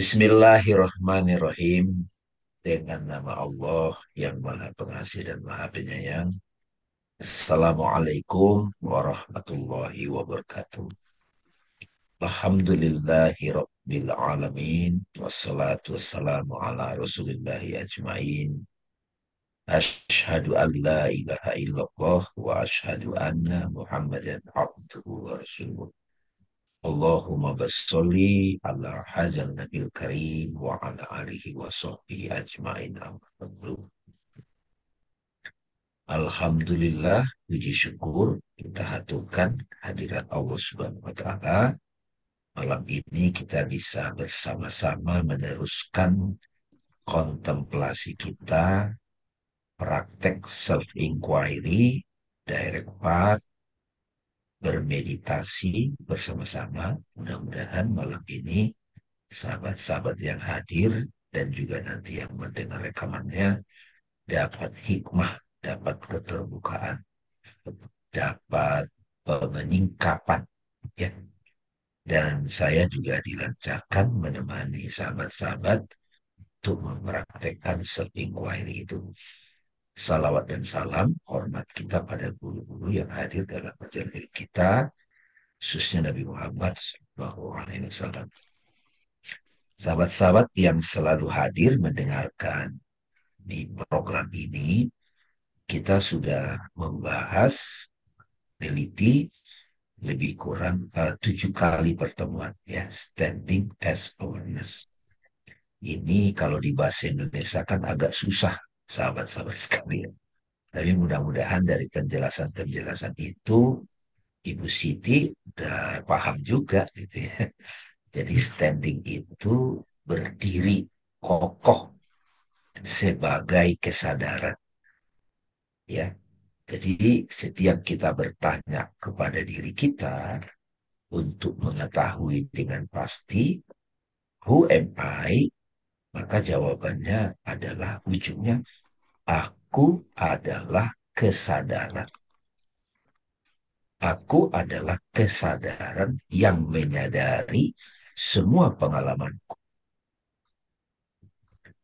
Bismillahirrahmanirrahim dengan nama Allah yang maha pengasih dan maha penyayang. Assalamualaikum warahmatullahi wabarakatuh. Alhamdulillahi alamin wassalatu wassalamu ala rasulillahi ajmain. Ashhadu an la ilaha illallah wa ashhadu anna muhammadan abduhu wa rasuluh. Allahumma basalli ala hazal nabil karim wa ala alihi wa sahbihi ajma'in Alhamdulillah, puji syukur kita haturkan hadirat Allah Subhanahu wa taala. Malam ini kita bisa bersama-sama meneruskan kontemplasi kita praktek self inquiry direct path bermeditasi bersama-sama. Mudah-mudahan malam ini sahabat-sahabat yang hadir dan juga nanti yang mendengar rekamannya dapat hikmah, dapat keterbukaan, dapat penyingkapan. Ya. Dan saya juga dilancarkan menemani sahabat-sahabat untuk mempraktekkan self inquiry itu salawat dan salam, hormat kita pada guru-guru yang hadir dalam perjalanan kita, khususnya Nabi Muhammad SAW. Sahabat-sahabat yang selalu hadir mendengarkan di program ini, kita sudah membahas teliti lebih kurang eh, tujuh kali pertemuan ya standing as awareness ini kalau di bahasa Indonesia kan agak susah sahabat-sahabat sekalian. Tapi mudah-mudahan dari penjelasan-penjelasan itu Ibu Siti udah paham juga gitu ya. Jadi standing itu berdiri kokoh sebagai kesadaran. Ya. Jadi setiap kita bertanya kepada diri kita untuk mengetahui dengan pasti who am I, maka jawabannya adalah ujungnya Aku adalah kesadaran. Aku adalah kesadaran yang menyadari semua pengalamanku.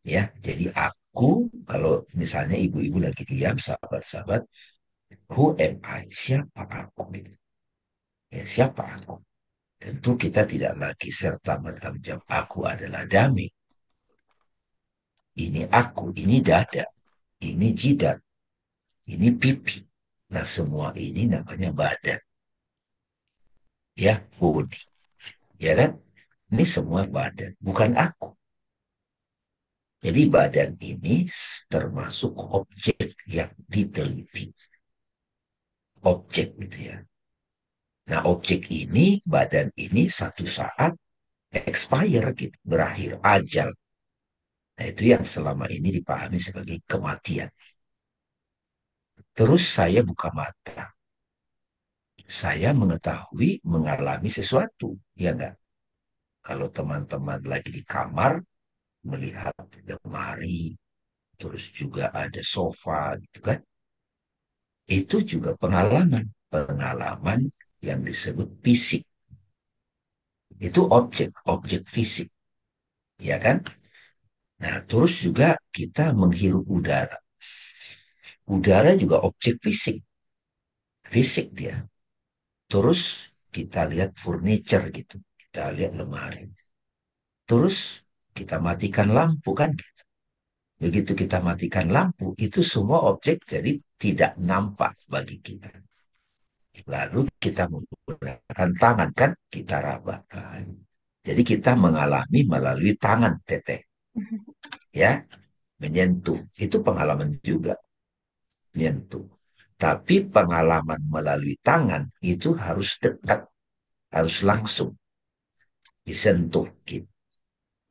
Ya, jadi aku kalau misalnya ibu-ibu lagi diam, sahabat-sahabat, who am I? Siapa aku? Gitu. Ya, siapa aku? Tentu kita tidak lagi serta merta menjawab aku adalah dami. Ini aku, ini dada ini jidat, ini pipi. Nah semua ini namanya badan. Ya, body. Ya kan? Ini semua badan, bukan aku. Jadi badan ini termasuk objek yang diteliti. Objek gitu ya. Nah objek ini, badan ini satu saat expire gitu, berakhir, ajal. Nah itu yang selama ini dipahami sebagai kematian. Terus saya buka mata. Saya mengetahui, mengalami sesuatu, ya enggak? Kalau teman-teman lagi di kamar, melihat lemari, terus juga ada sofa gitu kan. Itu juga pengalaman, pengalaman yang disebut fisik. Itu objek, objek fisik. Ya kan? Nah, terus juga kita menghirup udara. Udara juga objek fisik. Fisik dia. Terus kita lihat furniture gitu. Kita lihat lemari. Terus kita matikan lampu kan gitu. Begitu kita matikan lampu, itu semua objek jadi tidak nampak bagi kita. Lalu kita menggunakan tangan kan kita rabakan. Jadi kita mengalami melalui tangan teteh ya menyentuh itu pengalaman juga menyentuh tapi pengalaman melalui tangan itu harus dekat harus langsung disentuh gitu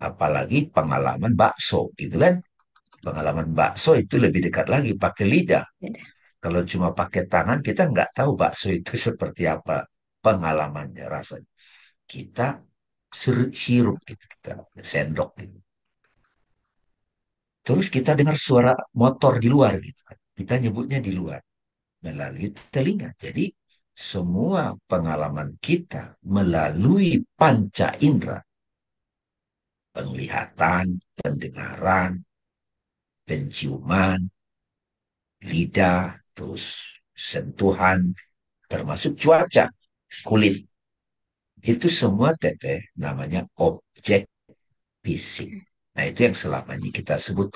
apalagi pengalaman bakso gitu kan pengalaman bakso itu lebih dekat lagi pakai lidah kalau cuma pakai tangan kita nggak tahu bakso itu seperti apa pengalamannya rasanya kita sirup, sirup gitu kita sendok gitu Terus kita dengar suara motor di luar gitu kan. Kita nyebutnya di luar. Melalui nah, telinga. Jadi semua pengalaman kita melalui panca indera. Penglihatan, pendengaran, penciuman, lidah, terus sentuhan, termasuk cuaca, kulit. Itu semua teteh namanya objek fisik. Nah itu yang selama ini kita sebut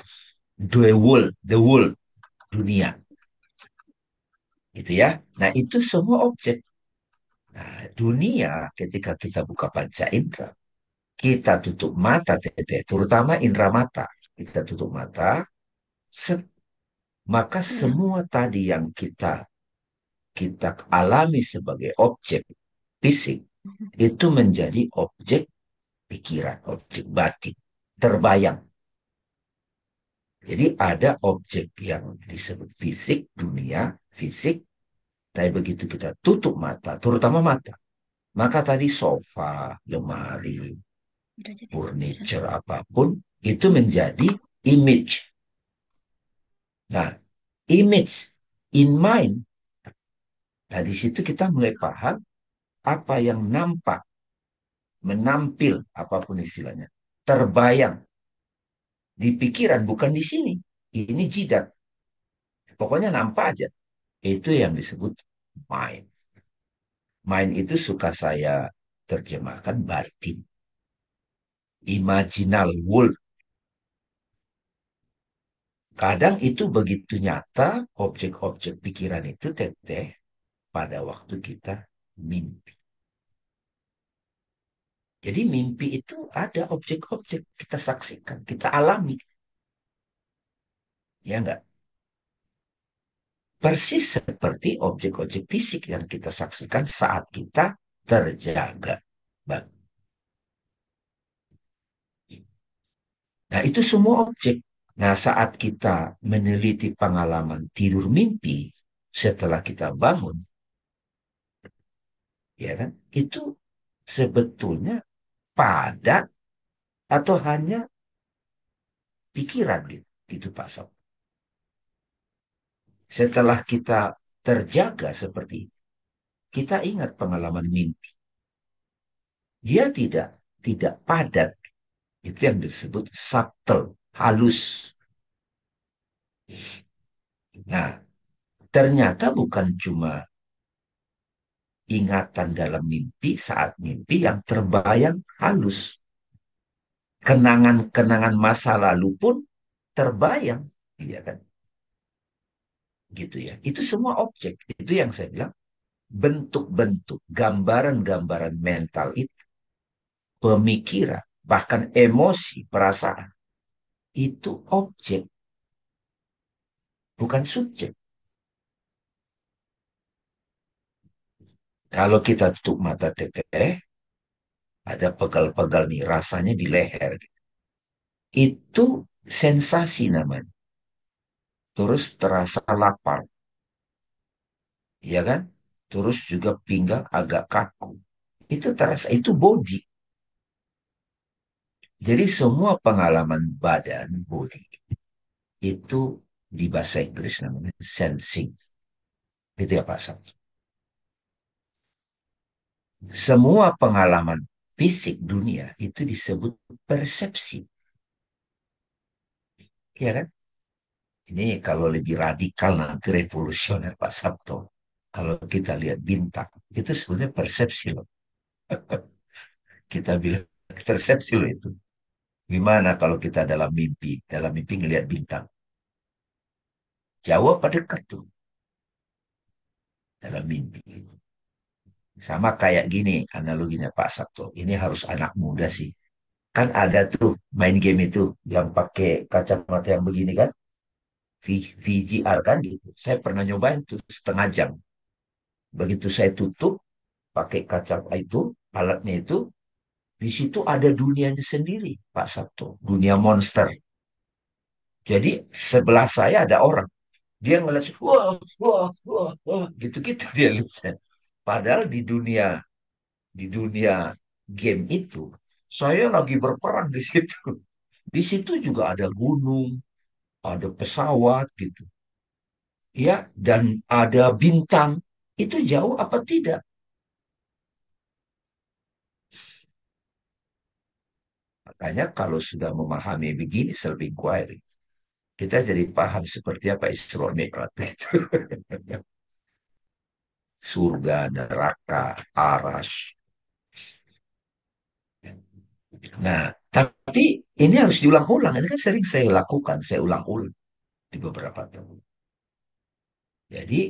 the world, the world, dunia. Gitu ya. Nah itu semua objek. Nah, dunia ketika kita buka panca indera, kita tutup mata teteh, terutama indera mata. Kita tutup mata, set, maka hmm. semua tadi yang kita kita alami sebagai objek fisik hmm. itu menjadi objek pikiran, objek batin terbayang. Jadi ada objek yang disebut fisik, dunia, fisik. Tapi begitu kita tutup mata, terutama mata. Maka tadi sofa, lemari, furniture, apapun, itu menjadi image. Nah, image in mind. Nah, di situ kita mulai paham apa yang nampak, menampil, apapun istilahnya terbayang di pikiran bukan di sini. Ini jidat. Pokoknya nampak aja. Itu yang disebut mind. Mind itu suka saya terjemahkan batin. Imaginal world. Kadang itu begitu nyata objek-objek pikiran itu teteh pada waktu kita mimpi. Jadi mimpi itu ada objek-objek kita saksikan, kita alami. Ya enggak? Persis seperti objek-objek fisik yang kita saksikan saat kita terjaga. Bang. Nah, itu semua objek. Nah, saat kita meneliti pengalaman tidur mimpi setelah kita bangun, ya kan? Itu sebetulnya pada atau hanya pikiran gitu, gitu Pak Sob. Setelah kita terjaga seperti itu, kita ingat pengalaman mimpi. Dia tidak tidak padat. Itu yang disebut subtle, halus. Nah, ternyata bukan cuma ingatan dalam mimpi saat mimpi yang terbayang halus. Kenangan-kenangan masa lalu pun terbayang, iya kan? Gitu ya. Itu semua objek. Itu yang saya bilang bentuk-bentuk, gambaran-gambaran mental itu, pemikiran, bahkan emosi, perasaan. Itu objek, bukan subjek. Kalau kita tutup mata teteh, ada pegal-pegal nih rasanya di leher. Itu sensasi namanya. Terus terasa lapar. Ya kan? Terus juga pinggang agak kaku. Itu terasa, itu body. Jadi semua pengalaman badan, body, itu di bahasa Inggris namanya sensing. Itu ya Pak semua pengalaman fisik dunia itu disebut persepsi. Ya kan? Ini kalau lebih radikal nanti revolusioner Pak Sabto. Kalau kita lihat bintang, itu sebenarnya persepsi loh. kita bilang persepsi loh itu. Gimana kalau kita dalam mimpi, dalam mimpi ngelihat bintang? Jawab pada dekat tuh? Dalam mimpi. Sama kayak gini analoginya Pak Sabto. Ini harus anak muda sih. Kan ada tuh main game itu yang pakai kacamata yang begini kan. V VGR kan gitu. Saya pernah nyobain tuh setengah jam. Begitu saya tutup, pakai kacamata itu, alatnya itu, di situ ada dunianya sendiri, Pak Sabto. Dunia monster. Jadi sebelah saya ada orang. Dia ngeliat, wah, wah, wah, wah, gitu-gitu dia lihat Padahal di dunia di dunia game itu saya lagi berperang di situ. Di situ juga ada gunung, ada pesawat gitu. Ya, dan ada bintang. Itu jauh apa tidak? Makanya kalau sudah memahami begini self inquiry, kita jadi paham seperti apa Isra Mi'raj itu. surga, neraka, aras. Nah, tapi ini harus diulang-ulang. Ini kan sering saya lakukan, saya ulang-ulang di beberapa tahun. Jadi,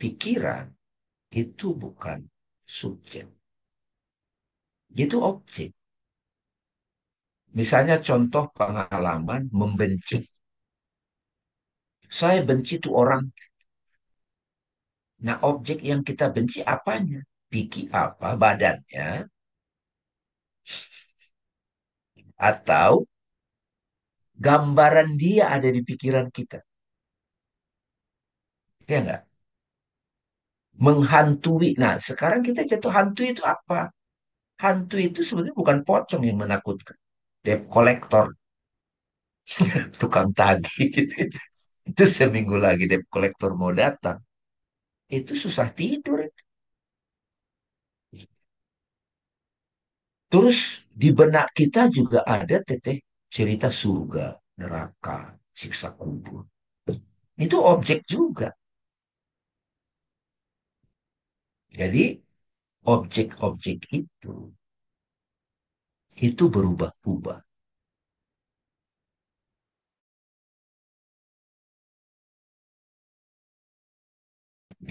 pikiran itu bukan subjek. Itu objek. Misalnya contoh pengalaman membenci. Saya benci itu orang Nah, objek yang kita benci apanya? Piki apa badannya? Atau gambaran dia ada di pikiran kita? Ya enggak? Menghantui. Nah, sekarang kita jatuh hantu itu apa? Hantu itu sebenarnya bukan pocong yang menakutkan. Dep kolektor tukang tagih gitu, gitu. Itu seminggu lagi dep kolektor mau datang itu susah tidur. Terus di benak kita juga ada teteh cerita surga, neraka, siksa kubur. Itu objek juga. Jadi objek-objek itu itu berubah-ubah.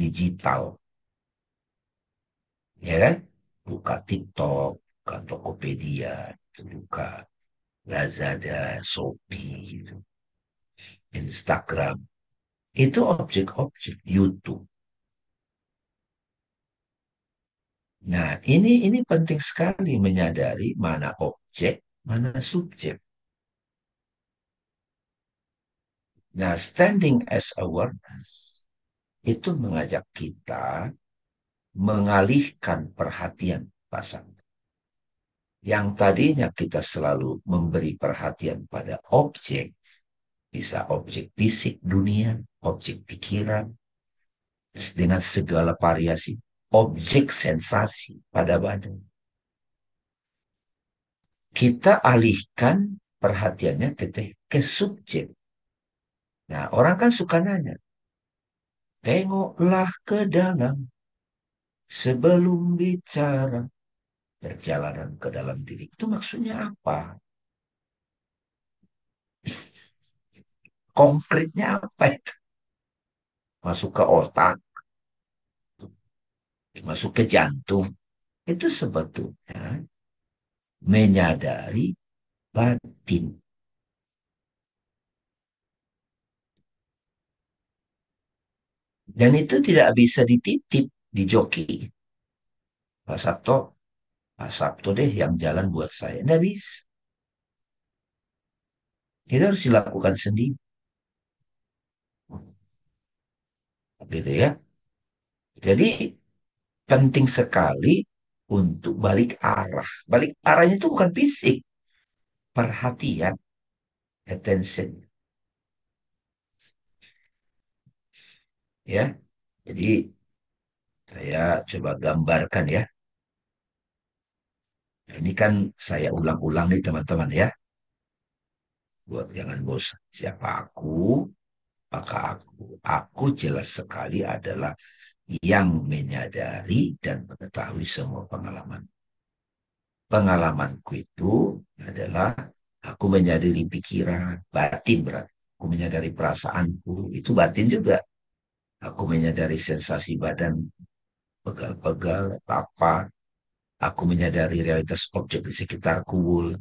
digital. Ya kan? Buka TikTok, buka Tokopedia, buka Lazada, Shopee, gitu. Instagram. Itu objek-objek YouTube. Nah, ini ini penting sekali menyadari mana objek, mana subjek. Nah standing as awareness itu mengajak kita mengalihkan perhatian pasangan. Yang tadinya kita selalu memberi perhatian pada objek, bisa objek fisik dunia, objek pikiran, dengan segala variasi, objek sensasi pada badan. Kita alihkan perhatiannya teteh ke subjek. Nah, orang kan suka nanya, Tengoklah ke dalam sebelum bicara. Perjalanan ke dalam diri itu maksudnya apa? Konkretnya apa itu? Masuk ke otak, masuk ke jantung. Itu sebetulnya menyadari batin. Dan itu tidak bisa dititip di joki. Pak Sabto, Pak Sabto deh yang jalan buat saya. tidak bisa. Itu harus dilakukan sendiri. Gitu ya. Jadi penting sekali untuk balik arah. Balik arahnya itu bukan fisik. Perhatian. Attention ya jadi saya coba gambarkan ya nah, ini kan saya ulang-ulang nih teman-teman ya buat jangan bos. siapa aku maka aku aku jelas sekali adalah yang menyadari dan mengetahui semua pengalaman pengalamanku itu adalah aku menyadari pikiran batin berarti aku menyadari perasaanku itu batin juga Aku menyadari sensasi badan pegal-pegal, apa? Aku menyadari realitas objek di sekitar kubul.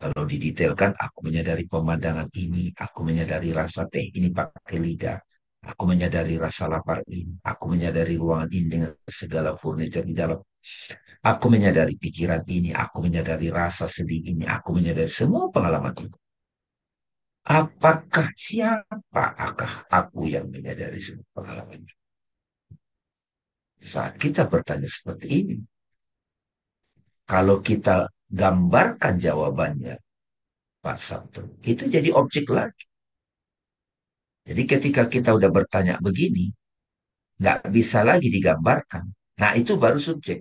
Kalau didetailkan, aku menyadari pemandangan ini, aku menyadari rasa teh ini pakai lidah, aku menyadari rasa lapar ini, aku menyadari ruangan ini dengan segala furniture di dalam. Aku menyadari pikiran ini, aku menyadari rasa sedih ini, aku menyadari semua pengalaman itu. Apakah siapa akah aku yang menyadari semua pengalamannya? Saat kita bertanya seperti ini, kalau kita gambarkan jawabannya, Pak Sabtu, itu jadi objek lagi. Jadi ketika kita udah bertanya begini, nggak bisa lagi digambarkan. Nah itu baru subjek.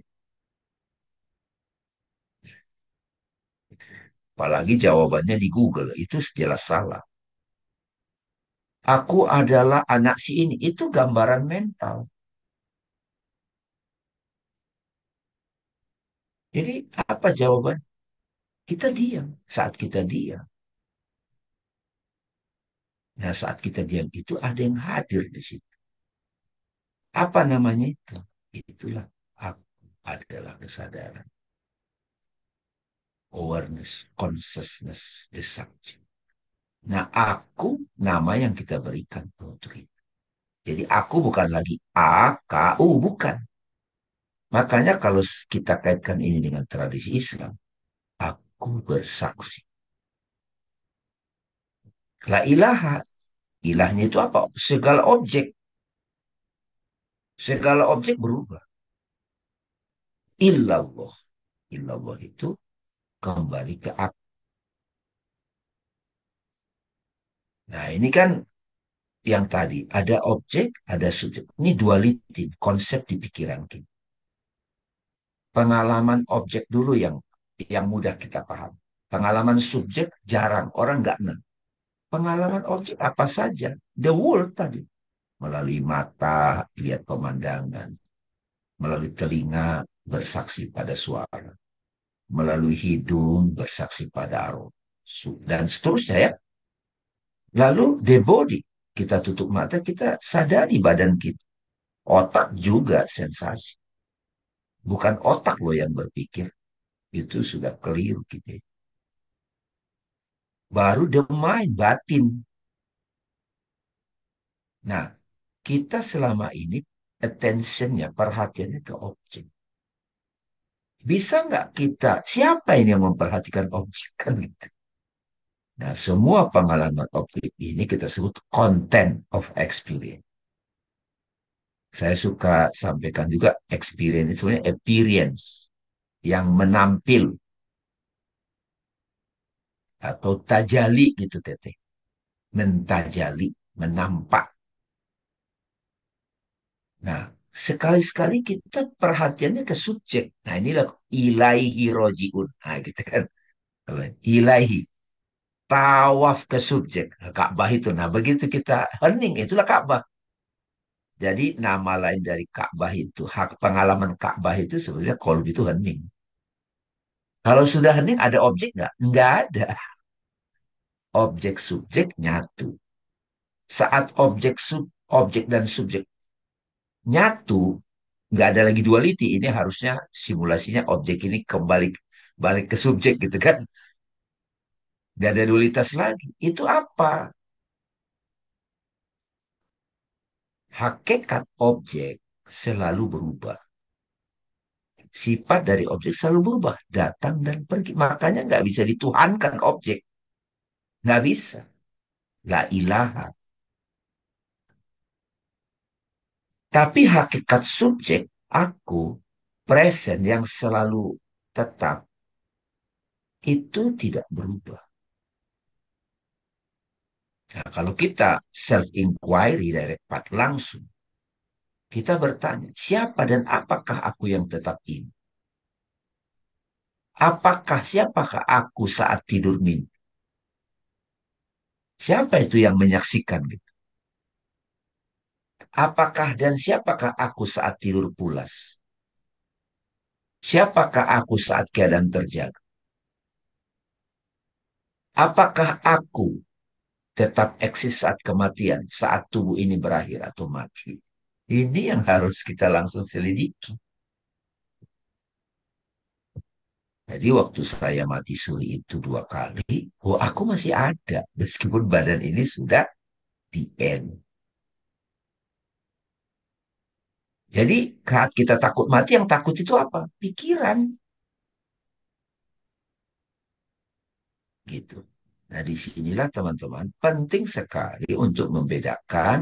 apalagi jawabannya di Google itu jelas salah. Aku adalah anak si ini itu gambaran mental. Jadi apa jawaban? Kita diam saat kita diam. Nah saat kita diam itu ada yang hadir di situ. Apa namanya itu? Itulah aku adalah kesadaran awareness, consciousness, the subject. Nah, aku nama yang kita berikan putri. Jadi aku bukan lagi A, K, U, bukan. Makanya kalau kita kaitkan ini dengan tradisi Islam, aku bersaksi. La ilaha, ilahnya itu apa? Segala objek. Segala objek berubah. Illallah. Illallah itu kembali ke aku. Nah ini kan yang tadi ada objek, ada subjek. Ini duality, konsep di pikiran kita. Pengalaman objek dulu yang yang mudah kita paham. Pengalaman subjek jarang orang nggak ngerti. Pengalaman objek apa saja, the world tadi melalui mata lihat pemandangan, melalui telinga bersaksi pada suara, melalui hidung bersaksi pada aroma dan seterusnya ya. Lalu the body kita tutup mata kita sadari badan kita otak juga sensasi bukan otak loh yang berpikir itu sudah keliru kita baru the mind batin nah kita selama ini attentionnya perhatiannya ke objek bisa nggak kita siapa ini yang memperhatikan objek kan gitu nah semua pengalaman objek ini kita sebut content of experience saya suka sampaikan juga experience sebenarnya appearance yang menampil atau tajali gitu teteh mentajali menampak nah sekali-sekali kita perhatiannya ke subjek. Nah inilah ilaihi rojiun. Nah gitu kan. ilahi Tawaf ke subjek. Nah, Ka'bah itu. Nah begitu kita hening itulah Ka'bah. Jadi nama lain dari Ka'bah itu, hak pengalaman Ka'bah itu sebenarnya kolom itu hening. Kalau sudah hening ada objek nggak? Nggak ada. Objek subjek nyatu. Saat objek sub objek dan subjek nyatu, nggak ada lagi duality. Ini harusnya simulasinya objek ini kembali balik ke subjek gitu kan. Nggak ada dualitas lagi. Itu apa? Hakikat objek selalu berubah. Sifat dari objek selalu berubah, datang dan pergi. Makanya nggak bisa dituhankan objek. Nggak bisa. La ilaha Tapi hakikat subjek aku present yang selalu tetap itu tidak berubah. Nah, kalau kita self-inquiry dari part langsung, kita bertanya, siapa dan apakah aku yang tetap ini? Apakah siapakah aku saat tidur mimpi? Siapa itu yang menyaksikan gitu? apakah dan siapakah aku saat tidur pulas? Siapakah aku saat keadaan terjaga? Apakah aku tetap eksis saat kematian, saat tubuh ini berakhir atau mati? Ini yang harus kita langsung selidiki. Jadi waktu saya mati suri itu dua kali, oh aku masih ada meskipun badan ini sudah di end. Jadi saat kita takut mati, yang takut itu apa? Pikiran. Gitu. Nah disinilah teman-teman penting sekali untuk membedakan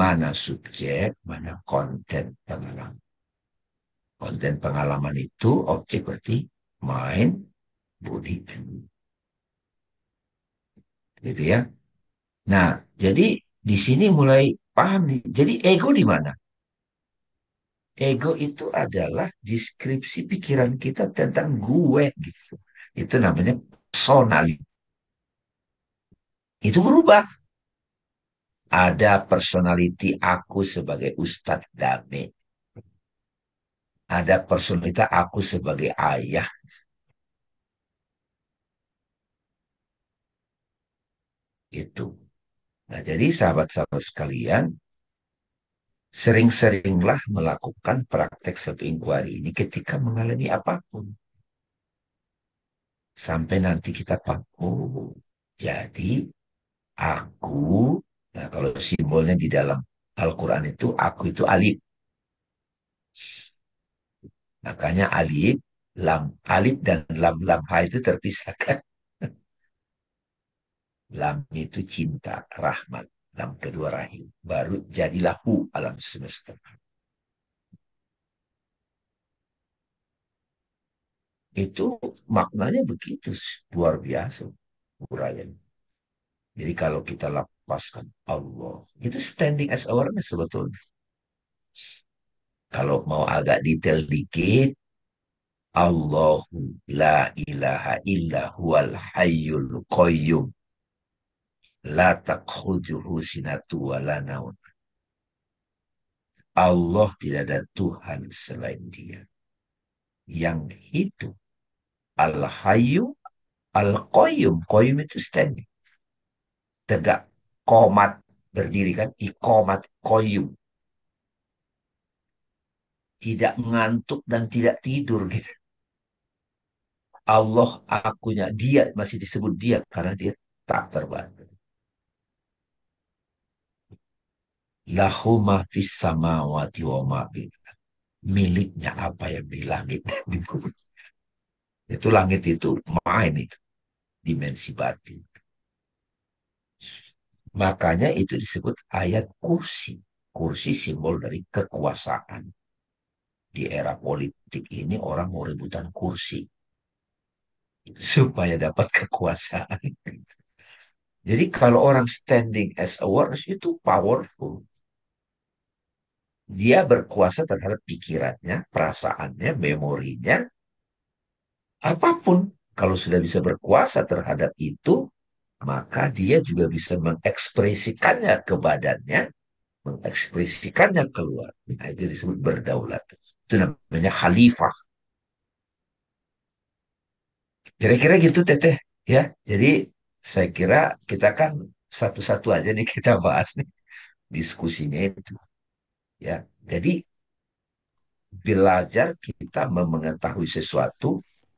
mana subjek, mana konten pengalaman. Konten pengalaman itu objek berarti mind, body, and gitu ya. Nah, jadi di sini mulai paham nih. Jadi ego di mana? Ego itu adalah deskripsi pikiran kita tentang gue gitu. Itu namanya personality. Itu berubah. Ada personality aku sebagai Ustadz Dame. Ada personality aku sebagai ayah. Itu. Nah, jadi sahabat-sahabat sekalian, Sering-seringlah melakukan praktek self-inquiry ini ketika mengalami apapun. Sampai nanti kita paku jadi aku, nah kalau simbolnya di dalam Al-Quran itu, aku itu alif. Makanya alif, lam, alif dan lam-lam ha itu terpisahkan. Lam itu cinta, rahmat dalam kedua rahim. Baru jadilah hu alam semesta. Itu maknanya begitu luar biasa urayan Jadi kalau kita lepaskan Allah, itu standing as awareness sebetulnya. Kalau mau agak detail dikit, Allahu la ilaha illa huwal hayyul qayyum La takhujuhu sinatu wa naun. Allah tidak ada Tuhan selain dia. Yang hidup. al hayu al itu standing. Tegak. Komat berdiri kan. Ikomat Qayyum. Tidak mengantuk dan tidak tidur gitu. Allah akunya. Dia masih disebut dia karena dia tak terbatas. lahuma fis samawati wa ma miliknya apa yang di langit dan di bumi. Itu langit itu main itu dimensi batin. Makanya itu disebut ayat kursi. Kursi simbol dari kekuasaan. Di era politik ini orang mau rebutan kursi. Supaya dapat kekuasaan. Jadi kalau orang standing as a warrior itu powerful dia berkuasa terhadap pikirannya, perasaannya, memorinya, apapun. Kalau sudah bisa berkuasa terhadap itu, maka dia juga bisa mengekspresikannya ke badannya, mengekspresikannya keluar. Nah, itu disebut berdaulat. Itu namanya khalifah. Kira-kira gitu teteh ya. Jadi saya kira kita kan satu-satu aja nih kita bahas nih diskusinya itu ya jadi belajar kita mengetahui sesuatu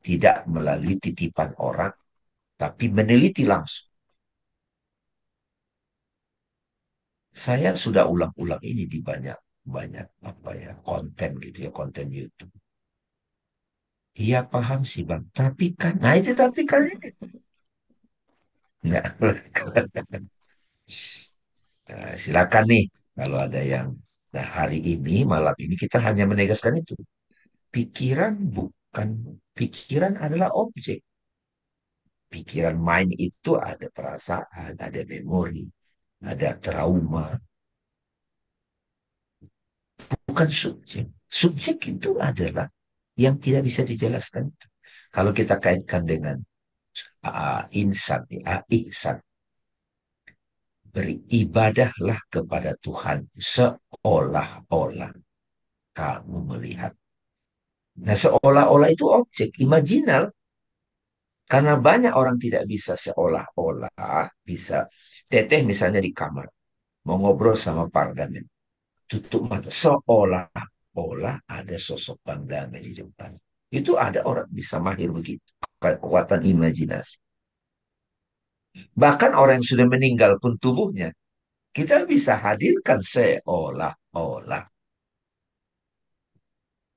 tidak melalui titipan orang tapi meneliti langsung saya sudah ulang-ulang ini di banyak banyak apa ya konten gitu ya konten YouTube Iya paham sih bang, tapi kan, nah itu tapi kan ini. Nah, silakan nih kalau ada yang Nah, hari ini, malam ini kita hanya menegaskan itu. Pikiran bukan, pikiran adalah objek. Pikiran main itu ada perasaan, ada memori, ada trauma. Bukan subjek. Subjek itu adalah yang tidak bisa dijelaskan. Kalau kita kaitkan dengan uh, insan, uh, ihsan, beribadahlah kepada Tuhan seolah-olah kamu melihat. Nah, seolah-olah itu objek, imajinal. Karena banyak orang tidak bisa seolah-olah bisa. Teteh misalnya di kamar, mau ngobrol sama Pardamen. Tutup mata, seolah-olah ada sosok Pardamen di depan. Itu ada orang bisa mahir begitu. Kekuatan imajinasi. Bahkan orang yang sudah meninggal pun tubuhnya, kita bisa hadirkan seolah-olah.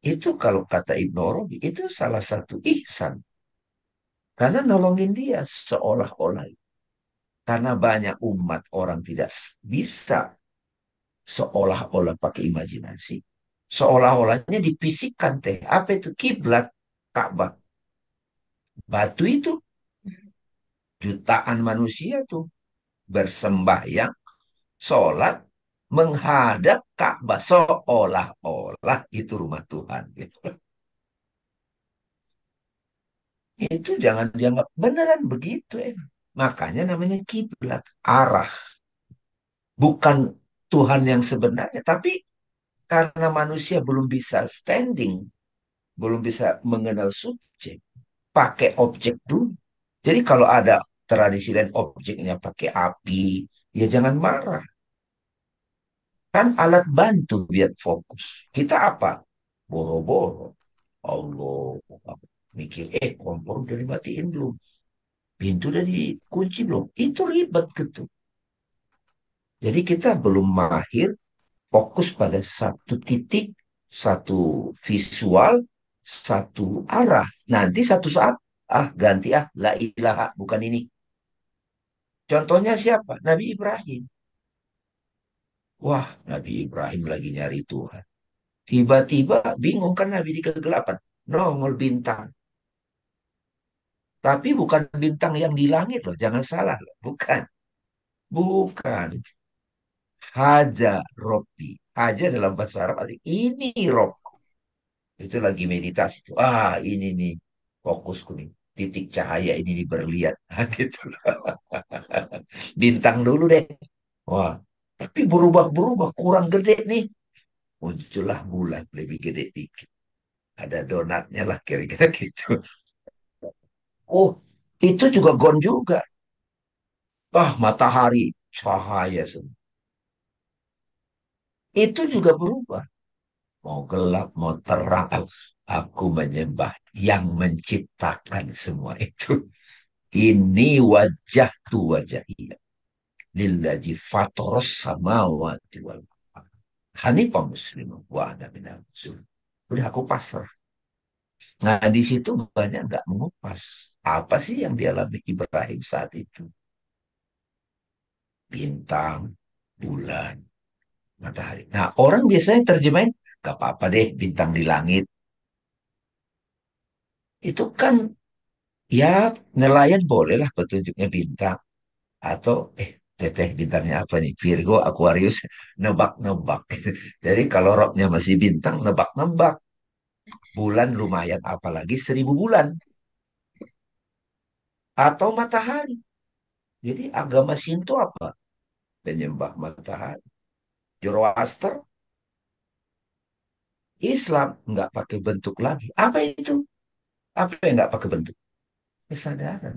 Itu kalau kata Ibnu Arabi, itu salah satu ihsan. Karena nolongin dia seolah-olah. Karena banyak umat orang tidak bisa seolah-olah pakai imajinasi. Seolah-olahnya dipisikkan teh. Apa itu kiblat Ka'bah? Batu itu jutaan manusia tuh bersembahyang, sholat, menghadap Ka'bah seolah-olah itu rumah Tuhan. Gitu. Itu jangan dianggap beneran begitu. Eh. Makanya namanya kiblat, arah. Bukan Tuhan yang sebenarnya, tapi karena manusia belum bisa standing, belum bisa mengenal subjek, pakai objek dulu. Jadi kalau ada tradisi dan objeknya pakai api, ya jangan marah. Kan alat bantu biar fokus. Kita apa? Boro-boro. Allah. Mikir, eh kompor udah dimatiin belum? Pintu udah dikunci belum? Itu ribet gitu. Jadi kita belum mahir fokus pada satu titik, satu visual, satu arah. Nanti satu saat, ah ganti ah, la ilaha, bukan ini. Contohnya siapa? Nabi Ibrahim. Wah, Nabi Ibrahim lagi nyari Tuhan. Tiba-tiba bingung kan Nabi di kegelapan. Nongol bintang. Tapi bukan bintang yang di langit loh. Jangan salah loh. Bukan. Bukan. Haja Robi. Haja dalam bahasa Arab. Ini Rob. Itu lagi meditasi. Tuh. Ah ini nih. Fokusku nih titik cahaya ini diberlihat nah, gitu bintang dulu deh wah tapi berubah-berubah kurang gede nih muncullah bulan lebih gede dikit ada donatnya lah kira-kira gitu oh itu juga gon juga wah matahari cahaya semua itu juga berubah mau gelap, mau terang, aku menyembah yang menciptakan semua itu. Ini wajah tu wajah ia. Lillahi fatoros samawati wal Hanifah muslim wa benda minal Udah aku pasrah. Nah di situ banyak nggak mengupas. Apa sih yang dialami Ibrahim saat itu? Bintang, bulan, matahari. Nah orang biasanya terjemahin gak apa-apa deh bintang di langit. Itu kan ya nelayan bolehlah petunjuknya bintang. Atau eh teteh bintangnya apa nih? Virgo, Aquarius, nebak-nebak. Jadi kalau roknya masih bintang, nebak-nebak. Bulan lumayan apalagi seribu bulan. Atau matahari. Jadi agama Sinto apa? Penyembah matahari. Zoroaster Islam nggak pakai bentuk lagi. Apa itu? Apa yang nggak pakai bentuk? Kesadaran.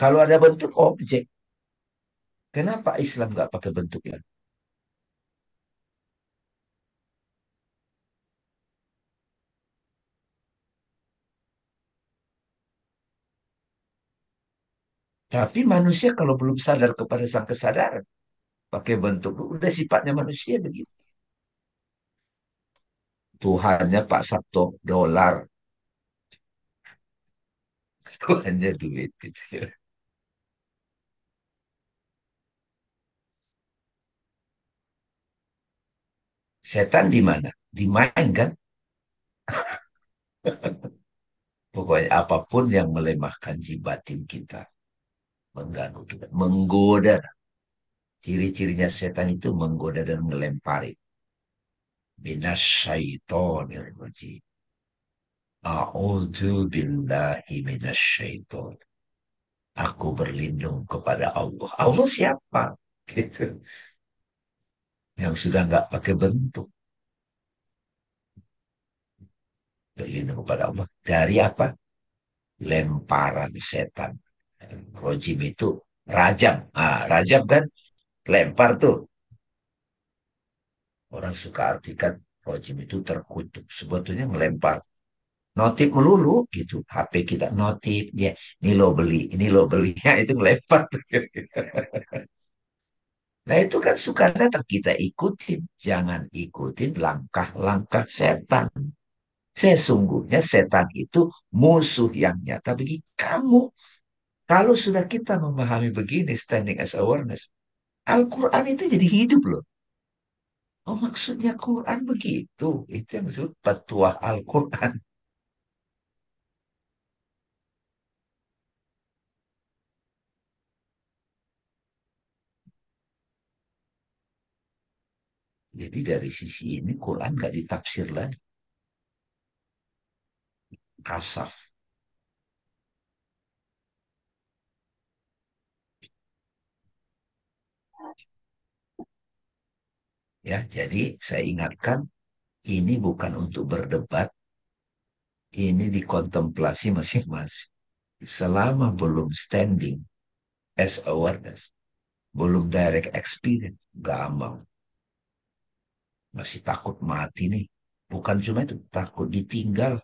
Kalau ada bentuk objek, kenapa Islam nggak pakai bentuk lagi? Tapi manusia kalau belum sadar kepada sang kesadaran, pakai bentuk udah sifatnya manusia begitu Tuhannya Pak Sabto dolar Tuhannya duit gitu setan di mana kan pokoknya apapun yang melemahkan si batin kita mengganggu kita menggoda Ciri-cirinya setan itu menggoda dan melempari. Minas syaitonir rajim. A'udhu billahi minas syaiton. Aku berlindung kepada Allah. Allah siapa? Gitu. Yang sudah nggak pakai bentuk. Berlindung kepada Allah. Dari apa? Lemparan setan. Rojim itu rajam. Ah, rajam kan lempar tuh. Orang suka artikan rojim itu terkutuk. Sebetulnya melempar. Notif melulu gitu. HP kita notif. Ya, ini lo beli, ini lo beli. Ya, itu melempar. nah itu kan suka datang kita ikutin. Jangan ikutin langkah-langkah setan. Sesungguhnya setan itu musuh yang nyata bagi kamu. Kalau sudah kita memahami begini standing as awareness, Al-Quran itu jadi hidup loh. Oh maksudnya Quran begitu. Itu yang disebut petua Al-Quran. Jadi dari sisi ini Quran gak ditafsir lagi. Kasaf Ya, jadi saya ingatkan ini bukan untuk berdebat, ini dikontemplasi masing-masing. Selama belum standing as awareness, belum direct experience, gampang. Masih takut mati nih. Bukan cuma itu, takut ditinggal.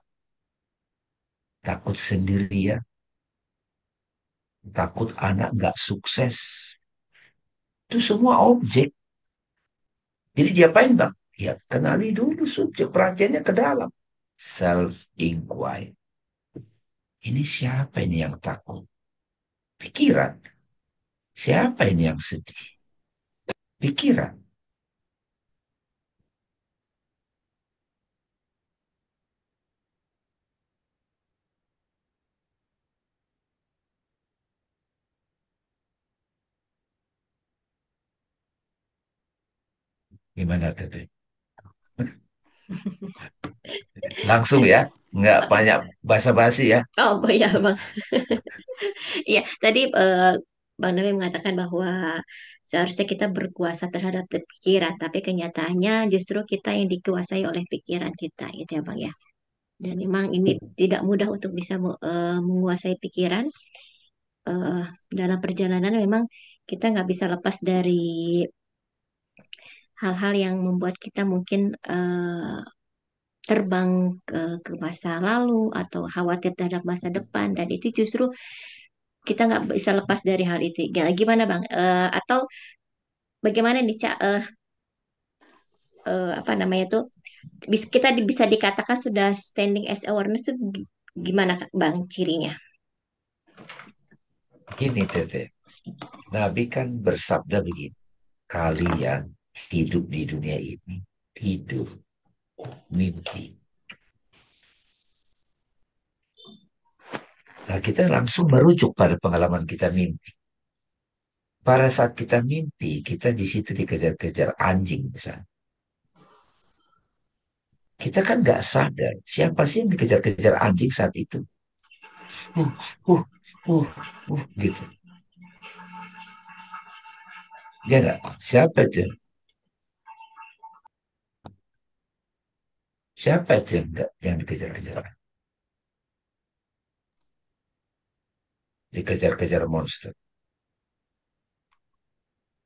Takut sendiri ya Takut anak nggak sukses. Itu semua objek jadi diapain bang? Ya kenali dulu subjek, perhatiannya ke dalam. Self-inquiry. Ini siapa ini yang takut? Pikiran. Siapa ini yang sedih? Pikiran. Gimana Tete? Langsung ya, nggak banyak basa-basi ya. Oh iya bang. Iya tadi uh, bang Nabi mengatakan bahwa seharusnya kita berkuasa terhadap pikiran, tapi kenyataannya justru kita yang dikuasai oleh pikiran kita, gitu ya bang ya. Dan memang ini iya. tidak mudah untuk bisa uh, menguasai pikiran. Uh, dalam perjalanan memang kita nggak bisa lepas dari hal-hal yang membuat kita mungkin uh, terbang ke, ke masa lalu atau khawatir terhadap masa depan dan itu justru kita nggak bisa lepas dari hal itu. Ya, gimana bang? Uh, atau bagaimana nih cak? Uh, uh, apa namanya tuh? Kita bisa dikatakan sudah standing as awareness itu gimana bang cirinya? Gini tete, Nabi kan bersabda begini, kalian hidup di dunia ini hidup mimpi nah kita langsung merujuk pada pengalaman kita mimpi pada saat kita mimpi kita di situ dikejar-kejar anjing misalnya kita kan nggak sadar siapa sih yang dikejar-kejar anjing saat itu uh uh uh uh gitu ya siapa itu Siapa itu yang, yang dikejar-kejar? Dikejar-kejar monster.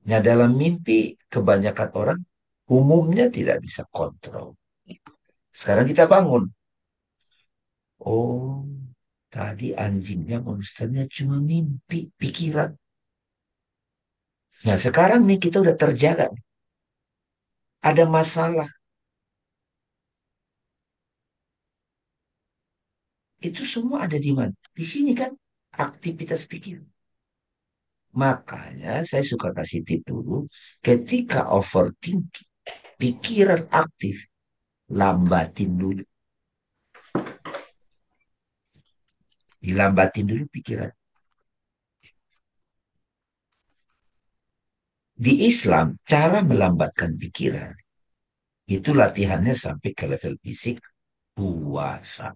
Nah dalam mimpi kebanyakan orang umumnya tidak bisa kontrol. Sekarang kita bangun. Oh, tadi anjingnya monsternya cuma mimpi, pikiran. Nah sekarang nih kita udah terjaga. Ada masalah itu semua ada di mana? Di sini kan aktivitas pikir Makanya saya suka kasih tip dulu, ketika overthinking, pikiran aktif, lambatin dulu. Dilambatin dulu pikiran. Di Islam, cara melambatkan pikiran, itu latihannya sampai ke level fisik puasa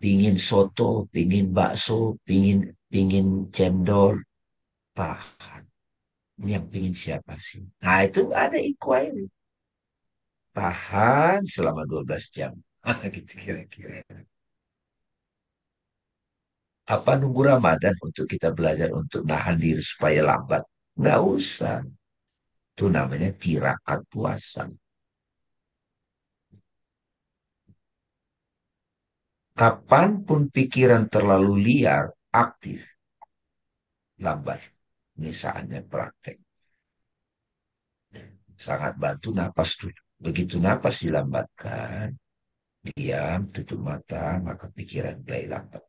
pingin soto, pingin bakso, pingin pingin cendol, tahan. yang pingin siapa sih? Nah itu ada inquiry. Tahan selama 12 jam. Ah, gitu kira-kira. Apa nunggu Ramadan untuk kita belajar untuk nahan diri supaya lambat? Nggak usah. Itu namanya tirakat puasa. kapanpun pikiran terlalu liar, aktif, lambat. Ini saatnya praktek. Sangat bantu napas dulu. Begitu napas dilambatkan, diam, tutup mata, maka pikiran mulai lambat.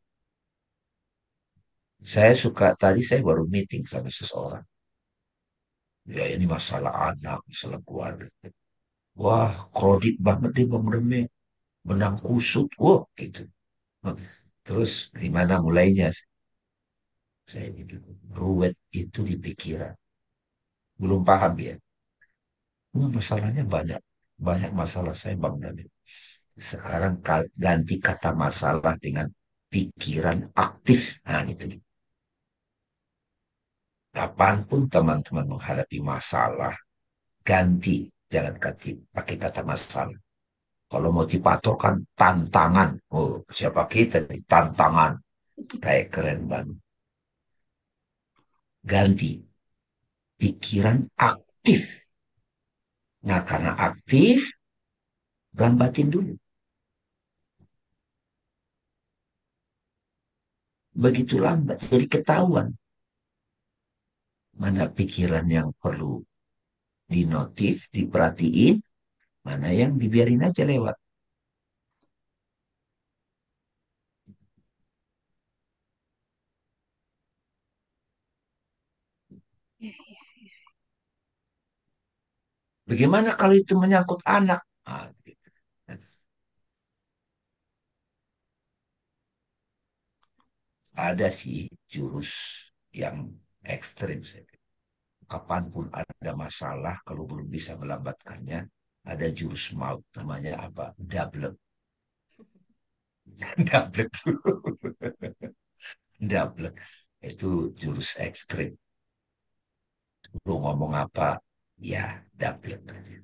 Saya suka, tadi saya baru meeting sama seseorang. Ya ini masalah anak, masalah keluarga. Wah, kredit banget dia Bang Reme. Benang kusut, wah gitu. Nah, terus di mana mulainya? Saya bilang, ruwet itu di pikiran. Belum paham ya. masalahnya banyak. Banyak masalah saya Bang David. Sekarang ganti kata masalah dengan pikiran aktif. Nah itu Kapan Kapanpun teman-teman menghadapi masalah, ganti jangan kaki pakai kata masalah kalau motivator kan tantangan. Oh, siapa kita nih? Tantangan. Kayak keren banget. Ganti. Pikiran aktif. Nah, karena aktif, lambatin dulu. Begitu lambat, jadi ketahuan. Mana pikiran yang perlu dinotif, diperhatiin, Mana yang dibiarin aja lewat. Bagaimana kalau itu menyangkut anak? Ah, gitu. Ada sih jurus yang ekstrim. Kapanpun ada masalah, kalau belum bisa melambatkannya, ada jurus maut namanya apa? double, double double Itu jurus ekstrim. Lu ngomong apa? Ya, double aja.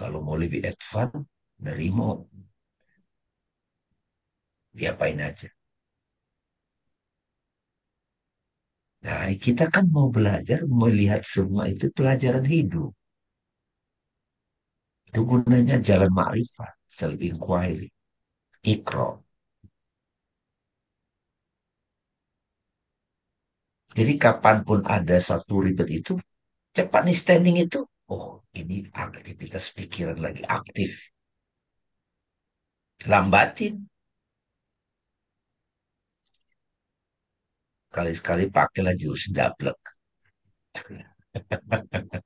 Kalau mau lebih advance, nerimo. Diapain aja. Nah, kita kan mau belajar melihat semua itu pelajaran hidup. Itu gunanya jalan marifat self-inquiry, ikro. Jadi kapanpun ada satu ribet itu, cepat nih standing itu, oh ini aktivitas pikiran lagi aktif. Lambatin, Sekali-sekali pakailah jurus daplek.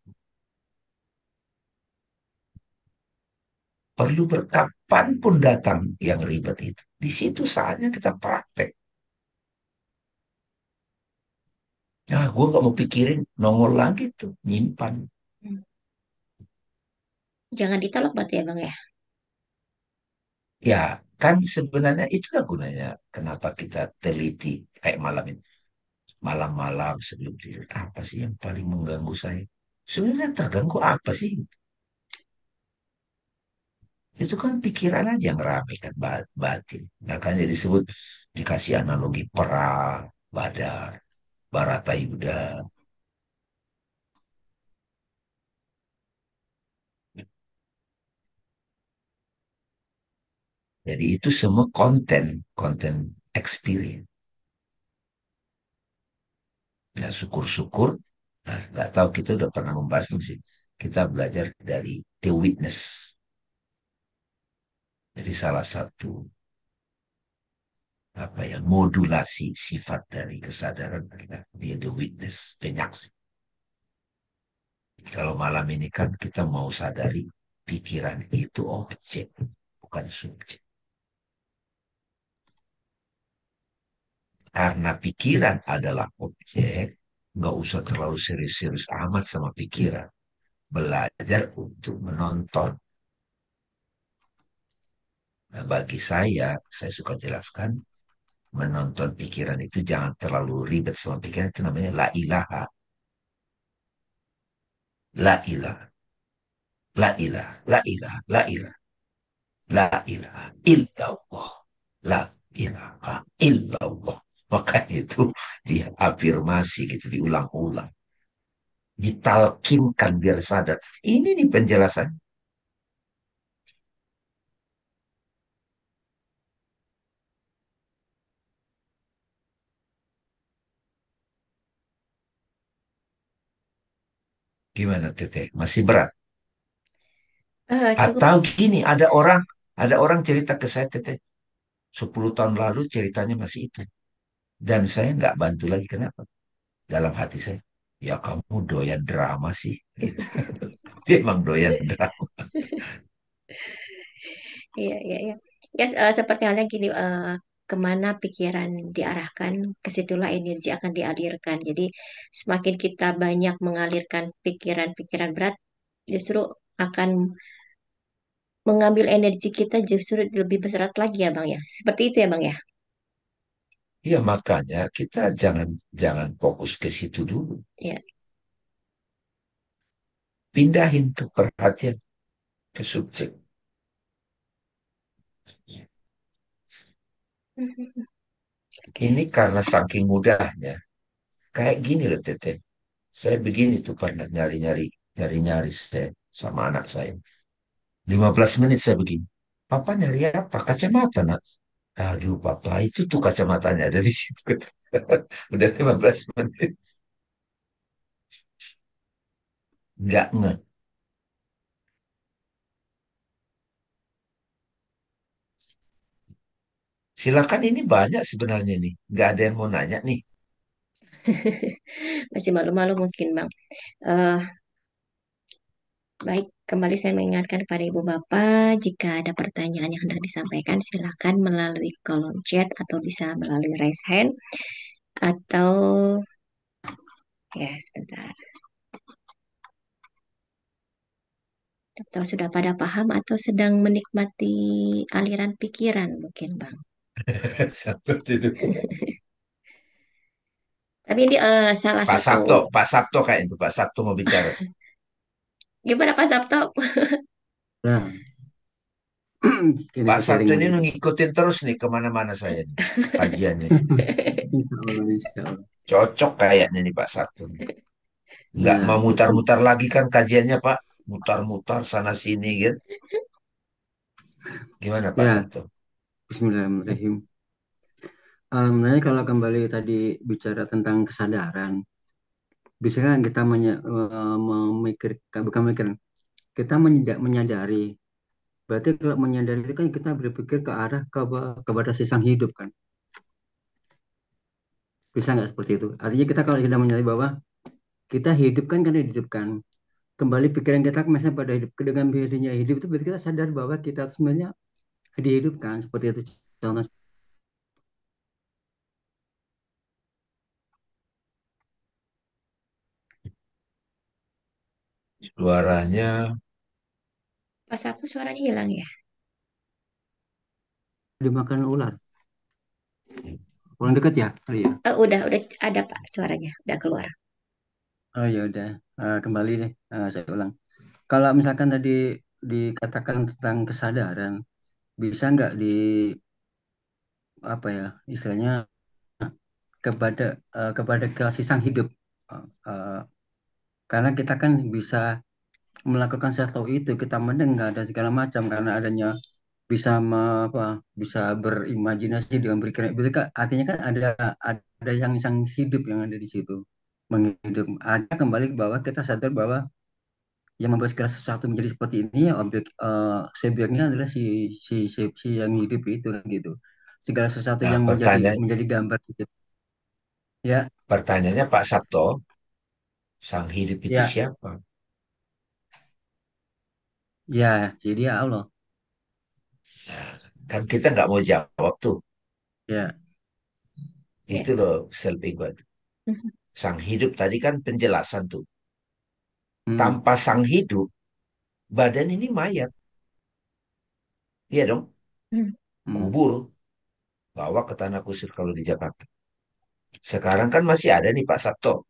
Perlu berkapan pun datang yang ribet itu. Di situ saatnya kita praktek. Nah, gue gak mau pikirin nongol lagi tuh, nyimpan. Hmm. Jangan ditolak berarti ya bang ya? Ya, kan sebenarnya itulah gunanya kenapa kita teliti kayak malam ini malam-malam sebelum tidur apa sih yang paling mengganggu saya sebenarnya terganggu apa sih itu kan pikiran aja yang rame kan batin makanya nah, disebut dikasih analogi perang badar barata yuda Jadi itu semua konten, konten experience ya syukur-syukur nah, nggak tahu kita udah pernah membahas sih kita belajar dari the witness jadi salah satu apa ya modulasi sifat dari kesadaran adalah dia the witness penyaksi kalau malam ini kan kita mau sadari pikiran itu objek bukan subjek karena pikiran adalah objek, nggak usah terlalu serius-serius amat sama pikiran. Belajar untuk menonton. Nah, bagi saya, saya suka jelaskan, menonton pikiran itu jangan terlalu ribet sama pikiran, itu namanya la ilaha. La ilaha. La ilaha, la ilaha, la ilaha. La ilaha illallah. La ilaha illallah. Makanya itu diafirmasi gitu, diulang-ulang. Ditalkinkan biar sadar. Ini nih penjelasan. Gimana Teteh? Masih berat? Uh, Atau gini, ada orang ada orang cerita ke saya Teteh. 10 tahun lalu ceritanya masih itu dan saya nggak bantu lagi. Kenapa? Dalam hati saya, ya kamu doyan drama sih. Gitu. Dia emang doyan drama. Iya, iya, iya. Ya, uh, seperti halnya gini, uh, kemana pikiran diarahkan, kesitulah energi akan dialirkan. Jadi semakin kita banyak mengalirkan pikiran-pikiran berat, justru akan mengambil energi kita justru lebih besar lagi ya Bang ya. Seperti itu ya Bang ya. Iya makanya kita jangan jangan fokus ke situ dulu. Ya. Pindahin tuh perhatian ke subjek. Ini karena saking mudahnya. Kayak gini loh Tete. Saya begini tuh pernah nyari-nyari. Nyari-nyari saya sama anak saya. 15 menit saya begini. Papa nyari apa? Kacamata nak. Aduh papa itu tuh kacamatanya dari situ. Udah 15 menit. Gak nge. Silakan ini banyak sebenarnya nih. Gak ada yang mau nanya nih. Masih malu-malu mungkin Bang. Uh, baik, Kembali saya mengingatkan kepada Ibu Bapak, jika ada pertanyaan yang hendak disampaikan, silakan melalui kolom chat atau bisa melalui raise hand atau ya sebentar. Atau sudah pada paham atau sedang menikmati aliran pikiran mungkin Bang. Tapi ini uh, salah Pak satu. Sabto, Pak Sabto kayak itu, Pak Sabto mau bicara. Gimana Pak Sabto? Nah. Pak Sabto ini ngikutin terus nih kemana-mana saya pagiannya. kajiannya. Cocok kayaknya nih Pak Sabto. Nggak nah. mau mutar-mutar lagi kan kajiannya Pak. Mutar-mutar sana-sini gitu. Gimana Pak ya. Sabto? Bismillahirrahmanirrahim. nah, kalau kembali tadi bicara tentang kesadaran, biasanya kan kita menye, uh, memikir bukan memikir kita menyadari berarti kalau menyadari itu kan kita berpikir ke arah ke, kepada si hidup kan bisa nggak seperti itu artinya kita kalau sudah menyadari bahwa kita hidup kan, karena dihidupkan kembali pikiran kita misalnya pada hidup dengan dirinya hidup itu berarti kita sadar bahwa kita sebenarnya dihidupkan seperti itu contoh Suaranya Pas Sabtu suaranya hilang ya? dimakan ular. Kurang dekat ya? Oh iya. uh, udah, udah ada Pak suaranya, udah keluar. Oh ya udah. uh, kembali deh, uh, saya ulang. Kalau misalkan tadi dikatakan tentang kesadaran, bisa nggak di apa ya istilahnya kepada uh, kepada kasih sang hidup uh, uh, karena kita kan bisa melakukan sesuatu itu kita mendengar dan segala macam karena adanya bisa me, apa bisa berimajinasi dengan bergerak itu kan artinya kan ada ada yang yang hidup yang ada di situ menghidup ada kembali bahwa kita sadar bahwa yang membuat segala sesuatu menjadi seperti ini ya objek uh, eh, subjeknya adalah si si si, si yang hidup itu kan gitu segala sesuatu nah, yang menjadi menjadi gambar gitu. ya pertanyaannya Pak Sabto sang hidup itu ya siapa? Ya, jadi Allah. Ya, kan kita nggak mau jawab tuh. Ya. Itu ya. loh self ego. Mm-hmm. Sang hidup tadi kan penjelasan tuh. Hmm. Tanpa sang hidup, badan ini mayat. Iya dong. Hmm. Kubur. Bawa ke tanah kusir kalau di Jakarta. Sekarang kan masih ada nih Pak Sabto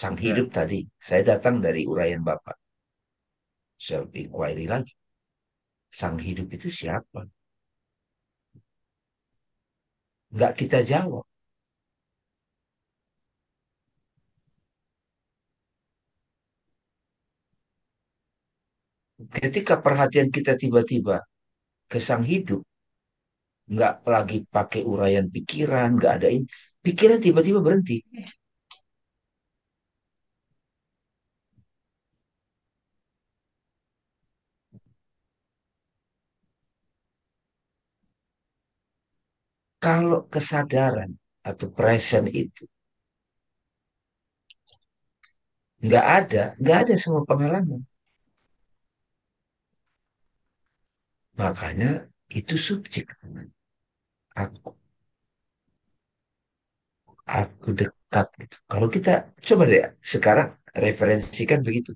sang ya. hidup tadi. Saya datang dari uraian Bapak. Self inquiry lagi. Sang hidup itu siapa? Nggak kita jawab. Ketika perhatian kita tiba-tiba ke sang hidup, nggak lagi pakai uraian pikiran, nggak ada ini. Pikiran tiba-tiba berhenti. Kalau kesadaran atau present itu nggak ada, nggak ada semua pengalaman. Makanya itu subjek Aku. Aku dekat gitu. Kalau kita coba deh sekarang referensikan begitu.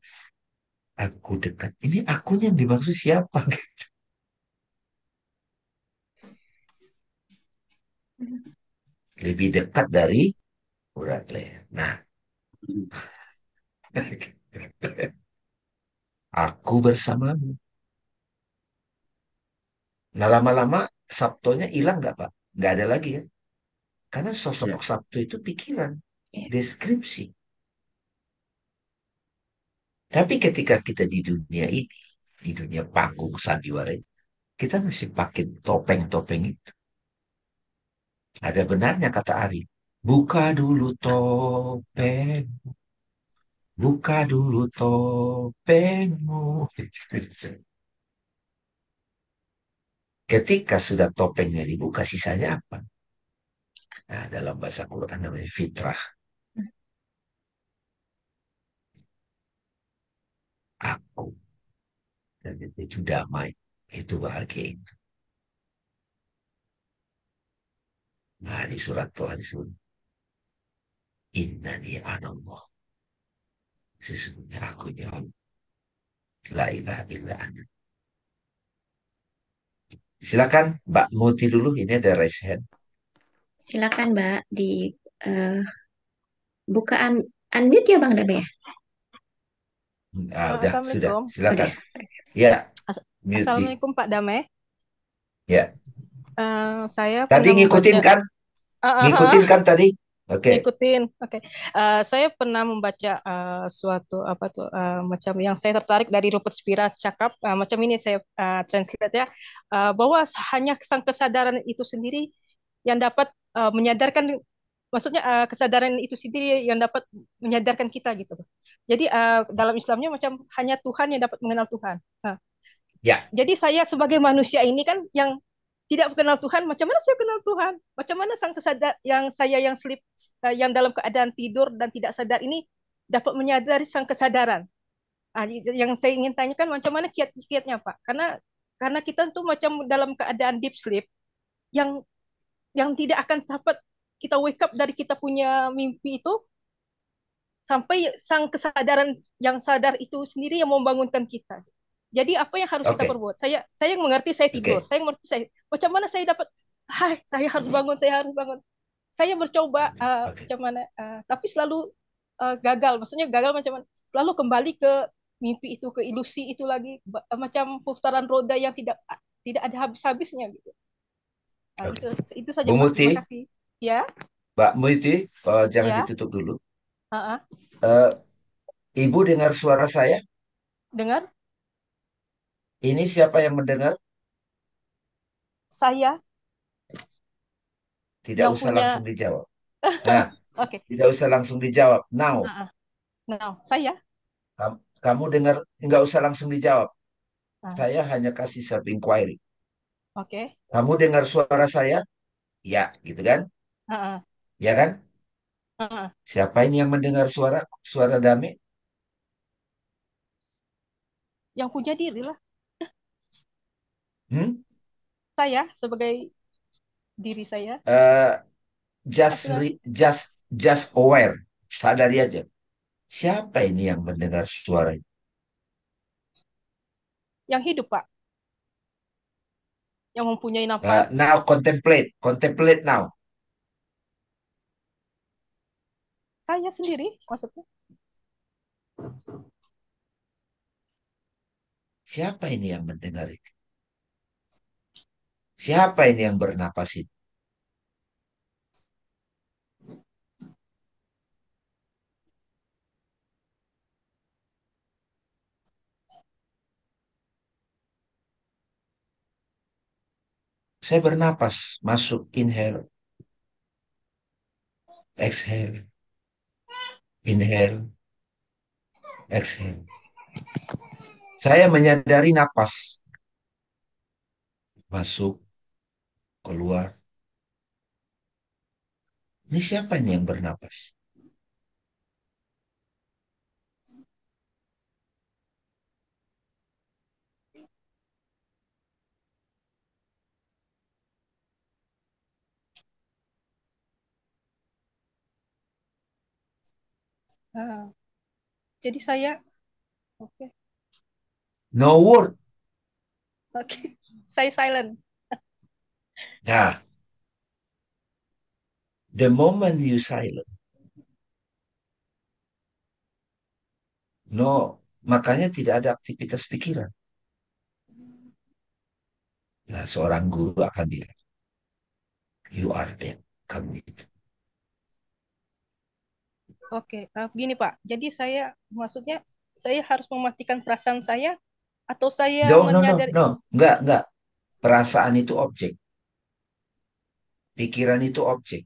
Aku dekat. Ini akunya yang dimaksud siapa gitu. lebih dekat dari urat leher. Nah, aku bersamamu. Nah lama-lama Sabtonya hilang nggak Pak? Nggak ada lagi ya? Karena sosok ya. Sabtu itu pikiran, ya. deskripsi. Tapi ketika kita di dunia ini, di dunia panggung sandiwara kita masih pakai topeng-topeng itu. Ada benarnya kata Ari. Buka dulu topeng, Buka dulu topengmu. Ketika sudah topengnya dibuka, sisanya apa? Nah, dalam bahasa Quran namanya fitrah. Aku. Dan itu damai. Itu bahagia itu. Nah, di surat Tuhan disebut. Innani anallah. Sesungguhnya aku ya Allah. La ilaha illa ana. Silakan Mbak Muti dulu. Ini ada raise hand. Silakan Mbak di uh, eh, bukaan unmute ya Bang Dabe ya. Ah, udah, sudah. Silakan. Ya. Assalamualaikum Pak Dame. Ya. Eh, saya tadi ngikutin kan? Uh, uh, ngikutin kan tadi? Oke. Okay. Ngikutin. Oke. Okay. Uh, eh, saya pernah membaca uh, suatu apa tuh uh, macam yang saya tertarik dari Rupert Spira cakap uh, macam ini saya uh, translate ya uh, bahwa hanya sang kesadaran itu sendiri yang dapat uh, menyadarkan maksudnya uh, kesadaran itu sendiri yang dapat menyadarkan kita gitu. Jadi uh, dalam Islamnya macam hanya Tuhan yang dapat mengenal Tuhan. Nah. Ya. Jadi saya sebagai manusia ini kan yang tidak kenal Tuhan, macam mana saya kenal Tuhan? Macam mana sang kesadar yang saya yang sleep eh, yang dalam keadaan tidur dan tidak sadar ini dapat menyadari sang kesadaran? Nah, yang saya ingin tanyakan macam mana kiat-kiatnya Pak? Karena karena kita tuh macam dalam keadaan deep sleep yang yang tidak akan dapat kita wake up dari kita punya mimpi itu sampai sang kesadaran yang sadar itu sendiri yang membangunkan kita. Jadi apa yang harus okay. kita perbuat? Saya saya yang mengerti saya tidur, okay. saya mengerti saya macam mana saya dapat hai saya harus hmm. bangun, saya harus bangun. Saya mencoba uh, hmm, eh, okay. macam mana uh, tapi selalu uh, gagal. Maksudnya gagal macam mana? Selalu kembali ke mimpi itu, ke ilusi itu lagi uh, macam putaran roda yang tidak tidak ada habis-habisnya gitu. Nah, okay. itu, itu saja. Bu Muti. Ya. Mbak Muti, kalau jangan ya. ditutup dulu. Uh -uh. Uh, Ibu dengar suara saya? Dengar? Ini siapa yang mendengar? Saya. Tidak yang usah punya... langsung dijawab. Nah, okay. tidak usah langsung dijawab. Now. Uh -uh. Now, saya. Kamu, kamu dengar, nggak usah langsung dijawab. Uh. Saya hanya kasih self inquiry. Oke. Okay. Kamu dengar suara saya? Ya, gitu kan? Uh -uh. Ya kan? Uh Siapa ini yang mendengar suara suara Dami? Yang punya diri lah. Hmm? Saya sebagai diri saya. Uh, just re, just just aware, sadari aja. Siapa ini yang mendengar suara ini? Yang hidup, Pak. Yang mempunyai eh, nafas. Uh, now contemplate, contemplate now. Saya sendiri maksudnya. Siapa ini yang mendengar ini? Siapa ini yang bernapas itu? Saya bernapas, masuk, inhale, exhale, inhale, exhale. Saya menyadari napas. Masuk, keluar. Ini siapa ini yang bernapas? Uh, jadi saya, oke. Okay. No word. Oke, okay. saya silent. Nah, the moment you silent, no, makanya tidak ada aktivitas pikiran. Nah, seorang guru akan bilang, you are dead, kamu itu. Oke, uh, gini Pak. Jadi saya maksudnya saya harus mematikan perasaan saya atau saya no, menyadari? No, no, no, no. Enggak, enggak. Perasaan itu objek. Pikiran itu objek.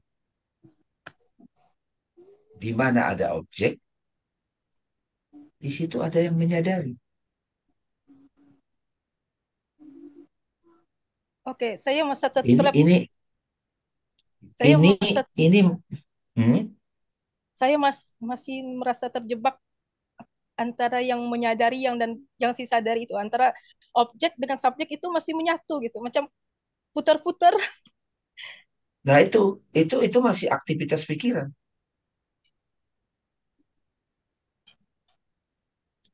Di mana ada objek, di situ ada yang menyadari. Oke, saya mau satu ini, ini saya ini satu, ini hmm? saya mas masih merasa terjebak antara yang menyadari yang dan yang si sadari itu antara objek dengan subjek itu masih menyatu gitu macam putar-putar Nah itu, itu itu masih aktivitas pikiran.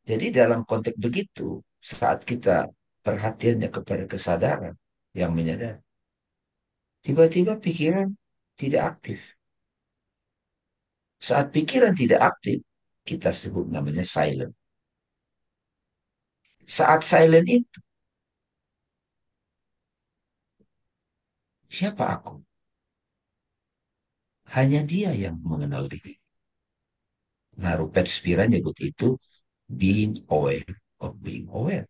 Jadi dalam konteks begitu, saat kita perhatiannya kepada kesadaran yang menyadari tiba-tiba pikiran tidak aktif. Saat pikiran tidak aktif, kita sebut namanya silent. Saat silent itu, siapa aku? Hanya dia yang mengenal diri. Nah, Rupert Spira nyebut itu being aware or being aware.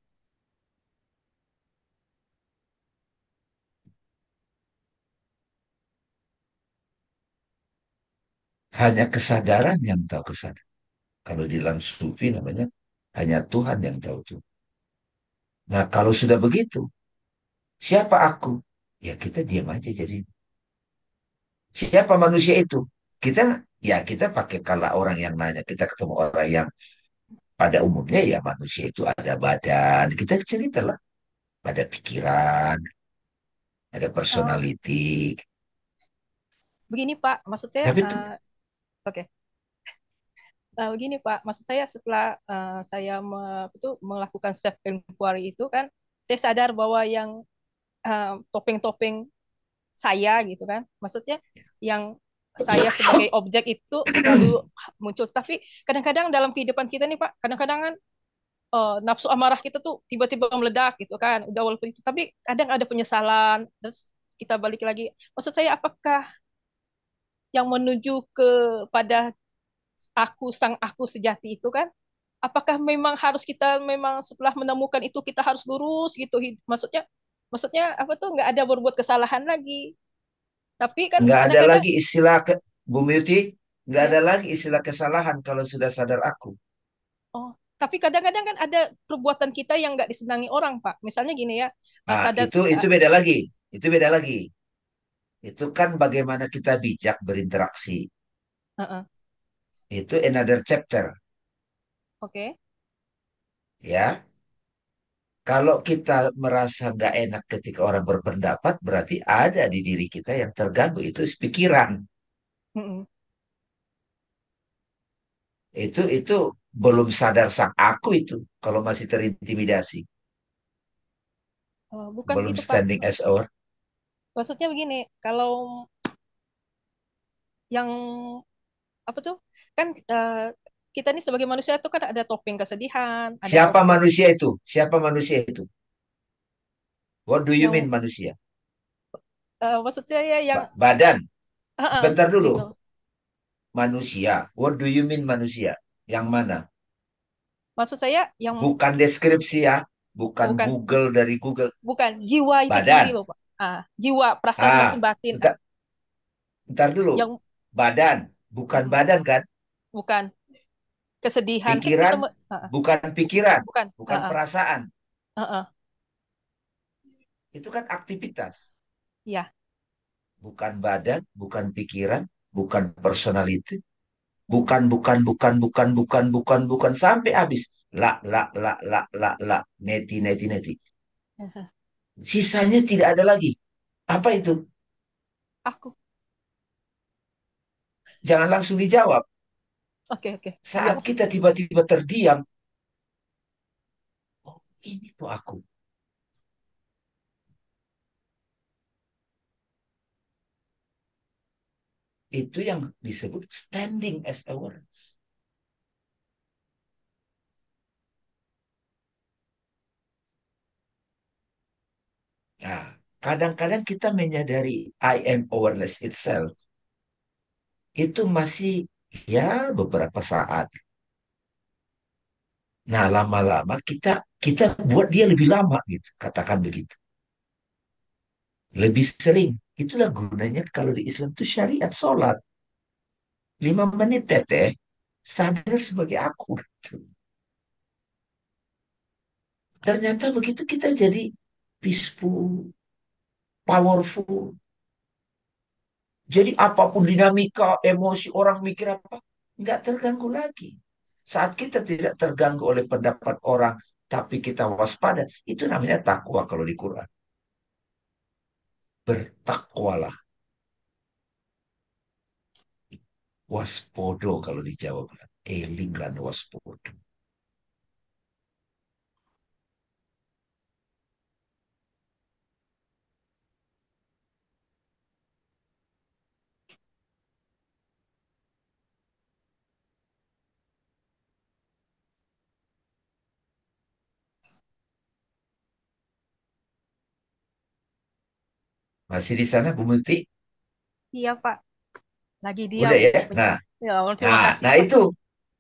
Hanya kesadaran yang tahu kesadaran. Kalau di dalam sufi namanya hanya Tuhan yang tahu itu. Nah, kalau sudah begitu, siapa aku? Ya kita diam aja jadi Siapa manusia itu? Kita ya kita pakai kalau orang yang nanya kita ketemu orang yang pada umumnya ya manusia itu ada badan. Kita cerita lah. Ada pikiran, ada oh. personality. Begini Pak, maksudnya saya uh, eh, oke. Okay. Uh, eh, begini Pak, maksud saya setelah uh, saya me, itu melakukan self inquiry itu kan saya sadar bahwa yang topeng topeng-topeng saya gitu kan maksudnya yang saya sebagai objek itu selalu muncul tapi kadang-kadang dalam kehidupan kita nih pak kadang-kadang kan uh, nafsu amarah kita tuh tiba-tiba meledak gitu kan udah walaupun itu tapi kadang ada penyesalan terus kita balik lagi maksud saya apakah yang menuju kepada aku sang aku sejati itu kan apakah memang harus kita memang setelah menemukan itu kita harus lurus gitu maksudnya maksudnya apa tuh nggak ada berbuat kesalahan lagi tapi kan nggak ada lagi istilah ke, Bu Muti nggak ada iya. lagi istilah kesalahan kalau sudah sadar aku oh tapi kadang-kadang kan ada perbuatan kita yang nggak disenangi orang pak misalnya gini ya nah, sadar itu itu eh, beda lagi itu beda lagi itu kan bagaimana kita bijak berinteraksi uh -uh. itu another chapter oke okay. ya kalau kita merasa nggak enak ketika orang berpendapat, berarti ada di diri kita yang terganggu itu pikiran. Mm -mm. Itu itu belum sadar sang aku itu kalau masih terintimidasi. Oh, bukan belum itu, standing as our. Maksudnya begini, kalau yang apa tuh kan uh, kita nih sebagai manusia itu kan ada topeng kesedihan. Ada Siapa topeng... manusia itu? Siapa manusia itu? What do you mean manusia? Uh, eh, maksud saya ya yang ba badan. Uh -uh, Bentar dulu. Gitu. Manusia. What do you mean manusia? Yang mana? Maksud saya yang bukan deskripsi ya, bukan, bukan Google dari Google. Bukan jiwa itu badan. sendiri loh, Pak. Ah, jiwa, perasaan ah, batin. Bentar, bentar dulu. Yang badan, bukan hmm. badan kan? Bukan kesedihan kan pikiran kita, uh, bukan pikiran bukan bukan uh, uh. perasaan uh, uh. itu kan aktivitas ya yeah. bukan badan bukan pikiran bukan personality bukan bukan bukan bukan bukan bukan bukan sampai habis la la la la la la neti neti neti sisanya tidak ada lagi apa itu aku jangan langsung dijawab Oke, oke. Saat iya. kita tiba-tiba terdiam, oh ini tuh aku. Itu yang disebut standing as awareness. Nah, kadang-kadang kita menyadari I am awareness itself. Itu masih ya beberapa saat. Nah, lama-lama kita kita buat dia lebih lama gitu, katakan begitu. Lebih sering. Itulah gunanya kalau di Islam itu syariat sholat. Lima menit teteh, sadar sebagai aku. Gitu. Ternyata begitu kita jadi peaceful, powerful, jadi apapun dinamika emosi orang mikir apa, nggak terganggu lagi. Saat kita tidak terganggu oleh pendapat orang, tapi kita waspada, itu namanya takwa kalau di Quran. Bertakwalah. Waspodo kalau di Jawa Eling waspodo. Masih di sana Bu Menteri? Iya Pak. Lagi dia. Udah ya. Nah, ya, nah, nah itu.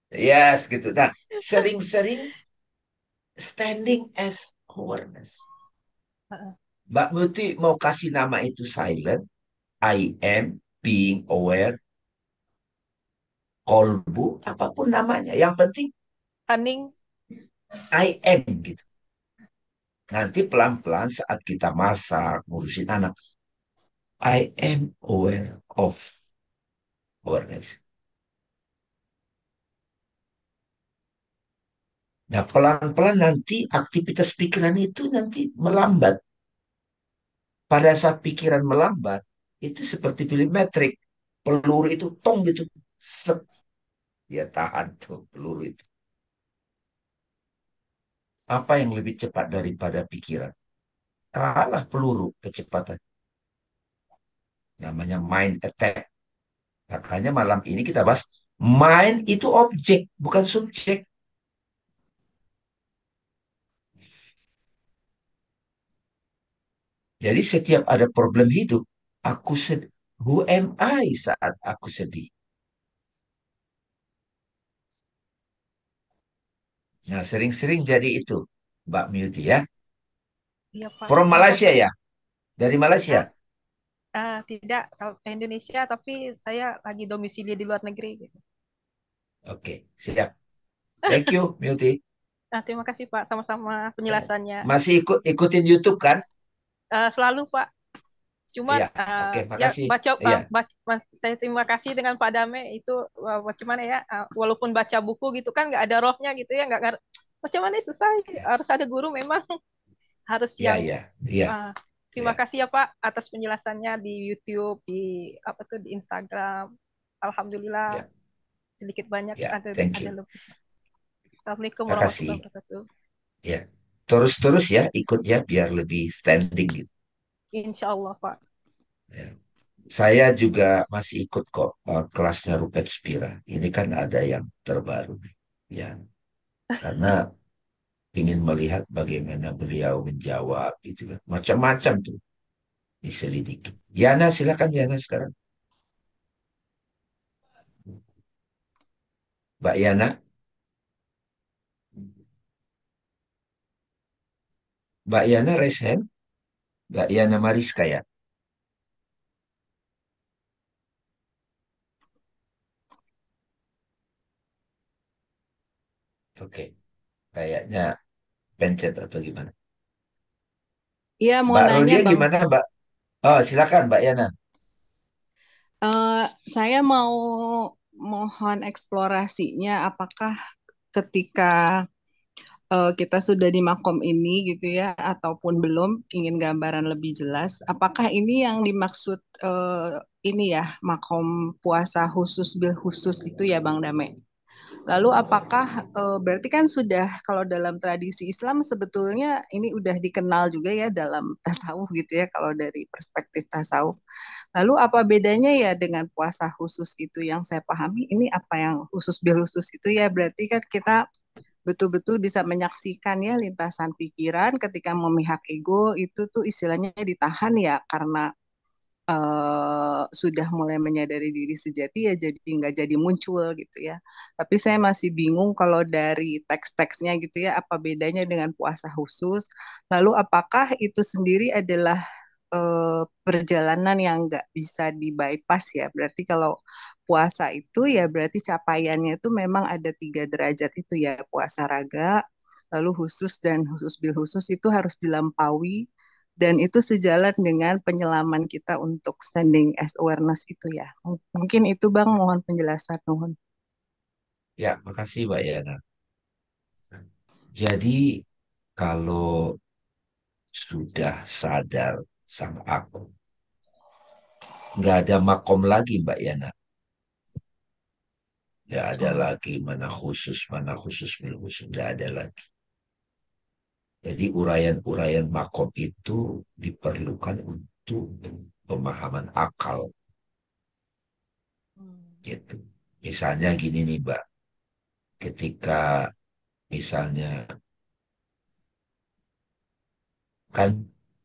Yes, gitu. Nah, sering-sering standing as awareness. Mbak Muti mau kasih nama itu silent. I am being aware. Kolbu, apapun namanya. Yang penting. Standing. I am gitu. Nanti pelan-pelan saat kita masak, ngurusin anak. I am aware of awareness. Nah, pelan-pelan nanti aktivitas pikiran itu nanti melambat. Pada saat pikiran melambat, itu seperti film metrik. Peluru itu tong gitu. Set. Ya tahan tuh peluru itu. Apa yang lebih cepat daripada pikiran? Kalah peluru kecepatan namanya mind attack. Makanya malam ini kita bahas mind itu objek, bukan subjek. Jadi setiap ada problem hidup, aku sedih. Who am I saat aku sedih? Nah, sering-sering jadi itu, Mbak Muti ya. Ya, From Malaysia ya? Dari Malaysia? Iya uh, tidak Indonesia tapi saya lagi domisili di luar negeri gitu. Oke, siap. Thank you, Beauty. Nah, terima kasih Pak, sama-sama penjelasannya. Masih ikut ikutin YouTube kan? Uh, selalu Pak. Cuma iya, eh, ya, Oke, okay, uh, ya baca, ya. Uh, baca saya terima kasih dengan Pak Dame itu uh, bagaimana ya uh, walaupun baca buku gitu kan nggak ada rohnya gitu ya nggak macam mana susah iya. harus ada guru memang harus ya, yang ya, ya. Uh, Terima ya. kasih ya Pak atas penjelasannya di YouTube, di apa tuh di Instagram. Alhamdulillah ya. sedikit banyak ya. ada Thank ada lebih. Assalamualaikum warahmatullahi wabarakatuh. Ya, terus-terus ya ikut ya biar lebih standing gitu. Insya Allah Pak. Ya. Saya juga masih ikut kok uh, kelasnya Rupet Spira. Ini kan ada yang terbaru ya, karena ingin melihat bagaimana beliau menjawab gitu kan. Macam-macam tuh diselidiki. Yana silakan Yana sekarang. Mbak Yana. Mbak Yana resen Mbak Yana Mariska ya. Oke. Okay. Kayaknya pencet atau gimana? Iya mau Mbak nanya Rulia Bang. gimana Mbak? Oh silakan Mbak Yana. Uh, saya mau mohon eksplorasinya apakah ketika uh, kita sudah di makom ini gitu ya ataupun belum ingin gambaran lebih jelas apakah ini yang dimaksud uh, ini ya makom puasa khusus bil khusus itu ya Bang Dame? Lalu apakah e, berarti kan sudah kalau dalam tradisi Islam sebetulnya ini udah dikenal juga ya dalam tasawuf gitu ya kalau dari perspektif tasawuf. Lalu apa bedanya ya dengan puasa khusus itu yang saya pahami ini apa yang khusus khusus itu ya berarti kan kita betul-betul bisa menyaksikan ya lintasan pikiran ketika memihak ego itu tuh istilahnya ditahan ya karena Eh, sudah mulai menyadari diri sejati ya jadi nggak jadi muncul gitu ya. Tapi saya masih bingung kalau dari teks-teksnya gitu ya apa bedanya dengan puasa khusus. Lalu apakah itu sendiri adalah eh, perjalanan yang nggak bisa di bypass ya. Berarti kalau puasa itu ya berarti capaiannya itu memang ada tiga derajat itu ya puasa raga, lalu khusus dan khusus bil khusus itu harus dilampaui dan itu sejalan dengan penyelaman kita untuk standing as awareness itu ya. Mungkin itu Bang mohon penjelasan mohon. Ya, makasih Mbak Yana. Jadi kalau sudah sadar sang aku, nggak ada makom lagi Mbak Yana. Nggak ada oh. lagi mana khusus, mana khusus, belum khusus, nggak ada lagi. Jadi urayan-urayan makom itu diperlukan untuk pemahaman akal. Hmm. Gitu. Misalnya gini nih, Mbak. Ketika misalnya kan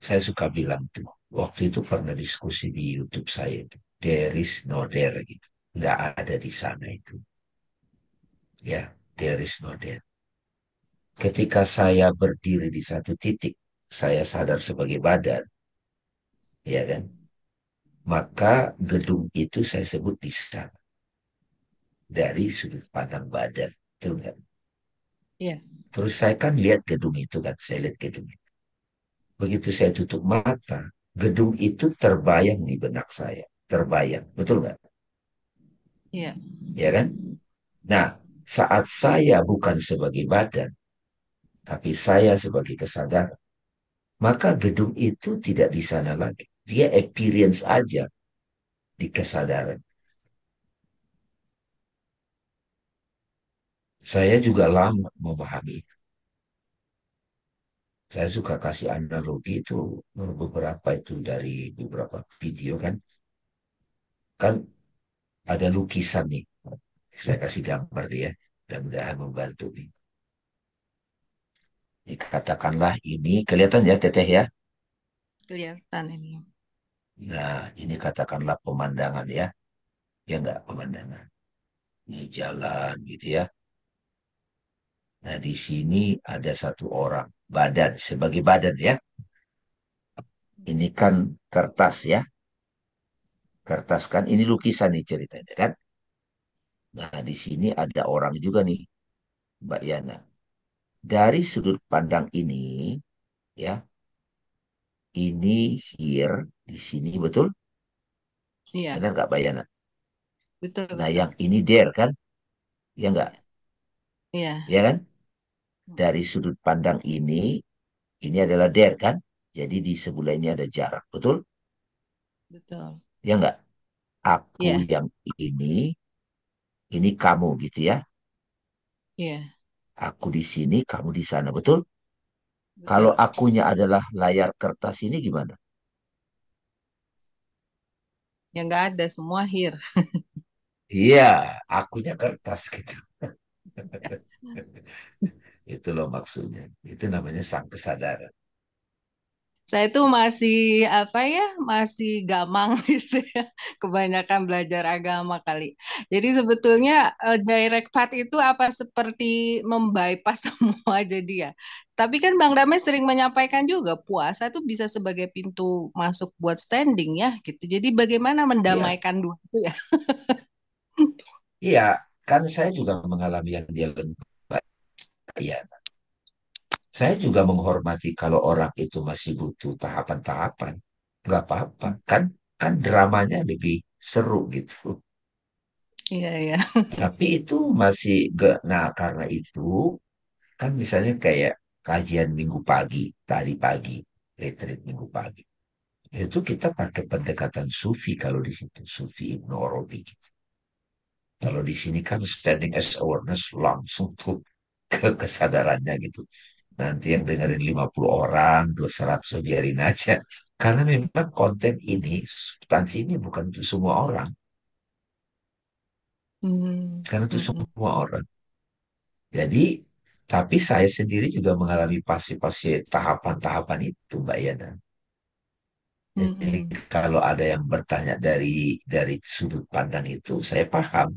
saya suka bilang tuh, waktu itu pernah diskusi di YouTube saya itu, there is no there gitu. Nggak ada di sana itu. Ya, there is no there ketika saya berdiri di satu titik, saya sadar sebagai badan. Ya kan? Maka gedung itu saya sebut di sana. Dari sudut pandang badan. terus kan? Iya. Terus saya kan lihat gedung itu kan, saya lihat gedung itu. Begitu saya tutup mata, gedung itu terbayang di benak saya. Terbayang, betul nggak? Iya. Ya kan? Nah, saat saya bukan sebagai badan, tapi saya sebagai kesadaran, maka gedung itu tidak di sana lagi. Dia experience aja di kesadaran. Saya juga lama memahami Saya suka kasih analogi itu eh, beberapa itu dari beberapa video kan. Kan ada lukisan nih. Saya kasih gambar dia. Mudah-mudahan membantu nih Ya, katakanlah ini kelihatan ya teteh ya kelihatan ini nah ini katakanlah pemandangan ya ya enggak pemandangan ini jalan gitu ya nah di sini ada satu orang badan sebagai badan ya ini kan kertas ya kertas kan ini lukisan nih ceritanya kan nah di sini ada orang juga nih Mbak Yana dari sudut pandang ini, ya, ini here di sini betul? Iya. Benar nggak Bayana? Betul. Nah yang ini there kan? Ya nggak? Iya. Ya kan? Dari sudut pandang ini, ini adalah there kan? Jadi di sebelah ini ada jarak, betul? Betul. Ya nggak? Aku yeah. yang ini, ini kamu gitu ya? Iya. Aku di sini, kamu di sana, betul? betul? Kalau akunya adalah layar kertas ini gimana? Ya nggak ada, semua hir. Iya, akunya kertas gitu. Itu loh maksudnya. Itu namanya sang kesadaran saya itu masih apa ya masih gamang gitu ya kebanyakan belajar agama kali jadi sebetulnya uh, direct path itu apa seperti membypass semua jadi ya tapi kan Bang Damai sering menyampaikan juga puasa itu bisa sebagai pintu masuk buat standing ya gitu jadi bagaimana iya. mendamaikan iya. dua itu ya iya kan saya juga mengalami yang dia lakukan ya saya juga menghormati kalau orang itu masih butuh tahapan-tahapan. Nggak apa-apa. Kan, kan dramanya lebih seru gitu. Iya, iya. Tapi itu masih gak. Nah, karena itu kan misalnya kayak kajian minggu pagi, tadi pagi, retreat minggu pagi. Itu kita pakai pendekatan sufi kalau di situ, sufi Ibn Arabi. Gitu. Kalau di sini kan standing as awareness langsung tuh ke kesadarannya gitu nanti yang dengerin 50 orang, 200 biarin aja. Karena memang konten ini, substansi ini bukan untuk semua orang. Hmm. Karena itu hmm. semua orang. Jadi, tapi saya sendiri juga mengalami pasti-pasti tahapan-tahapan itu, Mbak Yana. Jadi hmm. kalau ada yang bertanya dari dari sudut pandang itu, saya paham.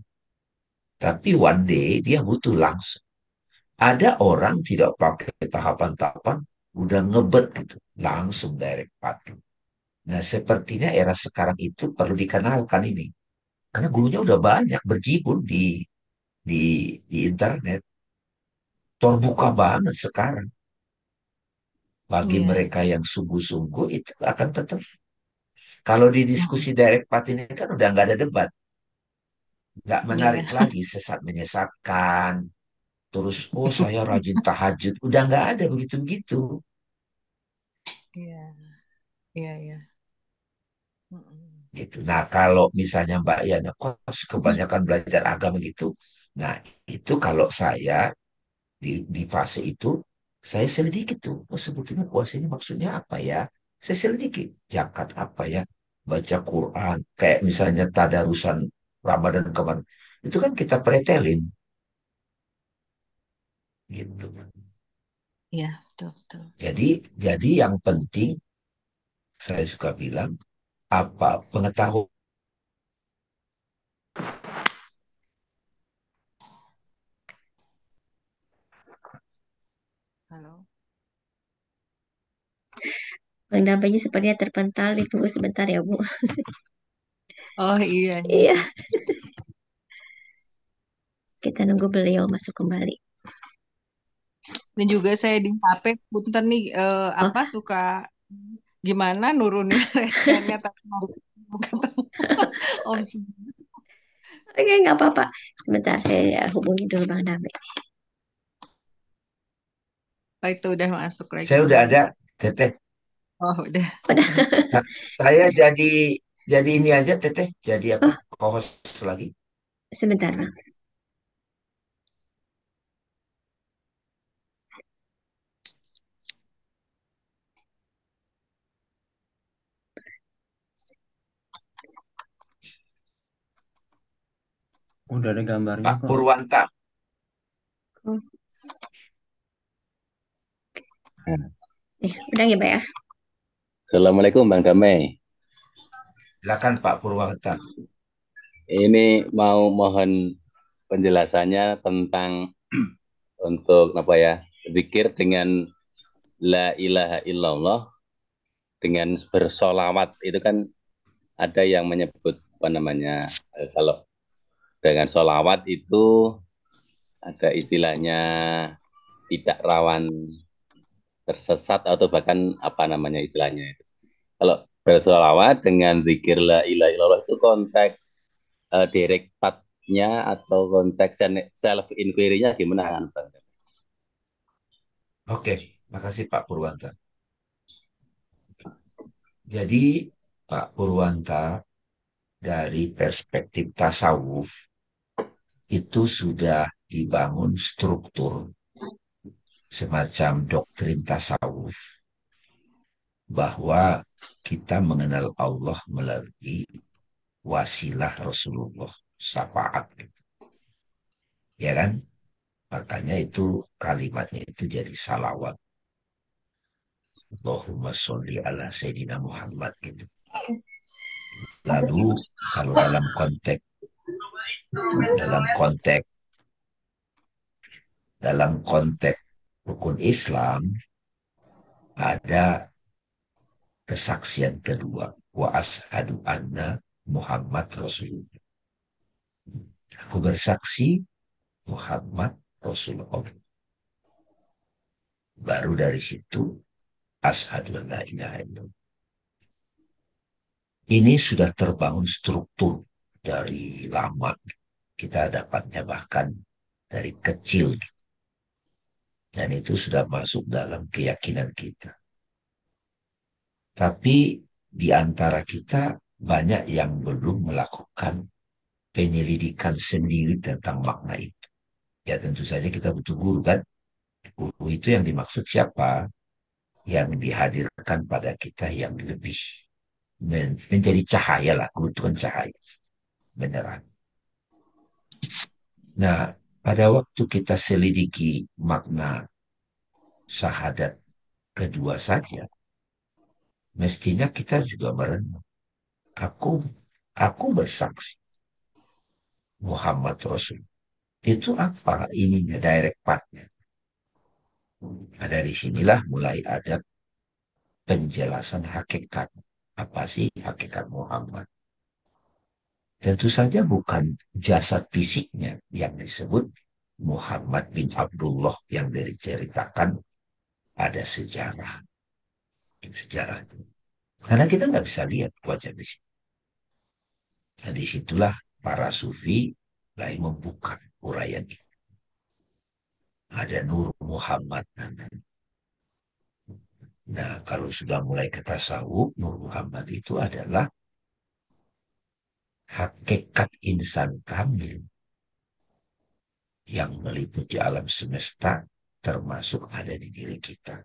Tapi one day dia butuh langsung ada orang tidak pakai tahapan-tahapan, udah ngebet gitu, langsung direct patent. Nah, sepertinya era sekarang itu perlu dikenalkan ini. Karena gurunya udah banyak berjibun di di di internet. Terbuka banget sekarang. Bagi yeah. mereka yang sungguh-sungguh itu akan tetap. Kalau di iya. diskusi direct part ini kan udah nggak ada debat. Nggak menarik yeah. lagi, sesat menyesatkan, terus oh saya rajin tahajud udah nggak ada begitu begitu iya iya iya gitu nah kalau misalnya mbak Yana kos kebanyakan belajar agama gitu nah itu kalau saya di di fase itu saya selidiki tuh oh sebetulnya puasa ini maksudnya apa ya saya selidiki jakat apa ya baca Quran kayak misalnya tadarusan Ramadan kemarin itu kan kita pretelin gitu. Ya, betul, betul. Jadi jadi yang penting saya suka bilang apa pengetahuan Halo. Bang Dampanya sepertinya terpental di tunggu sebentar ya Bu. Oh iya, iya. Iya. Kita nunggu beliau masuk kembali. Dan juga saya di HP punten nih uh, apa suka gimana nurunin responnya tapi opsi. Oke, nggak apa-apa. Sebentar saya hubungi dulu Bang Dame. oh, itu udah masuk lagi. Saya udah ada, Teteh. Oh, udah. Nah, saya jadi jadi ini aja Teteh, jadi apa? Oh. Co-host lagi. Sebentar, Bang. Udah ada gambarnya Pak kok. Purwanta. Hmm. Eh, udah ya, Pak ya. Assalamualaikum Bang Damai. Silakan Pak Purwanta. Ini mau mohon penjelasannya tentang untuk apa ya? Zikir dengan la ilaha illallah dengan bersolawat itu kan ada yang menyebut apa namanya kalau dengan sholawat itu ada istilahnya tidak rawan tersesat atau bahkan apa namanya istilahnya itu. Kalau bersolawat dengan zikir la ilaha illallah itu konteks uh, direct atau konteks self inquiry-nya gimana kan Bang? Oke, makasih Pak Purwanta. Jadi Pak Purwanta dari perspektif tasawuf itu sudah dibangun struktur semacam doktrin tasawuf bahwa kita mengenal Allah melalui wasilah Rasulullah syafaat gitu. ya kan makanya itu kalimatnya itu jadi salawat Allahumma sholli ala Sayyidina Muhammad gitu lalu kalau dalam konteks dalam konteks dalam konteks rukun Islam ada kesaksian kedua wa ashadu anna Muhammad Rasulullah aku bersaksi Muhammad Rasulullah baru dari situ ashadu anna ini sudah terbangun struktur dari lama kita dapatnya bahkan dari kecil gitu. dan itu sudah masuk dalam keyakinan kita tapi di antara kita banyak yang belum melakukan penyelidikan sendiri tentang makna itu ya tentu saja kita butuh guru kan guru itu yang dimaksud siapa yang dihadirkan pada kita yang lebih menjadi cahaya lah guru itu kan cahaya beneran. Nah, pada waktu kita selidiki makna syahadat kedua saja, mestinya kita juga merenung. Aku aku bersaksi Muhammad Rasul. Itu apa ininya direct partnya? Nah, dari sinilah mulai ada penjelasan hakikat. Apa sih hakikat Muhammad? Tentu saja bukan jasad fisiknya yang disebut Muhammad bin Abdullah yang diceritakan ada sejarah. Sejarah itu. Karena kita nggak bisa lihat wajah fisik. Nah, disitulah para sufi lain membuka uraian itu. Ada Nur Muhammad namanya. Nah, kalau sudah mulai ke tasawuf, Nur Muhammad itu adalah hakikat insan kamil yang meliputi alam semesta termasuk ada di diri kita.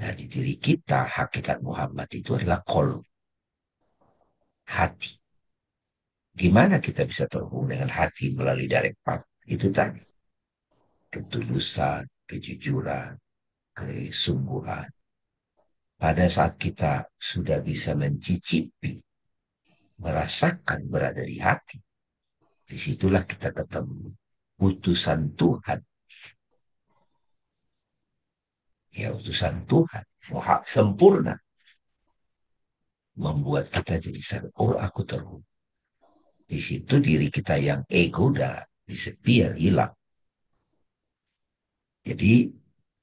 Nah di diri kita hakikat Muhammad itu adalah kol, hati. Gimana kita bisa terhubung dengan hati melalui direct path? Itu tadi. Ketulusan, kejujuran, kesungguhan. Pada saat kita sudah bisa mencicipi merasakan berada di hati. Disitulah kita ketemu putusan Tuhan. Ya putusan Tuhan, Hak sempurna. Membuat kita jadi sadar, oh aku terhubung. Di situ diri kita yang ego dah disepir, hilang. Jadi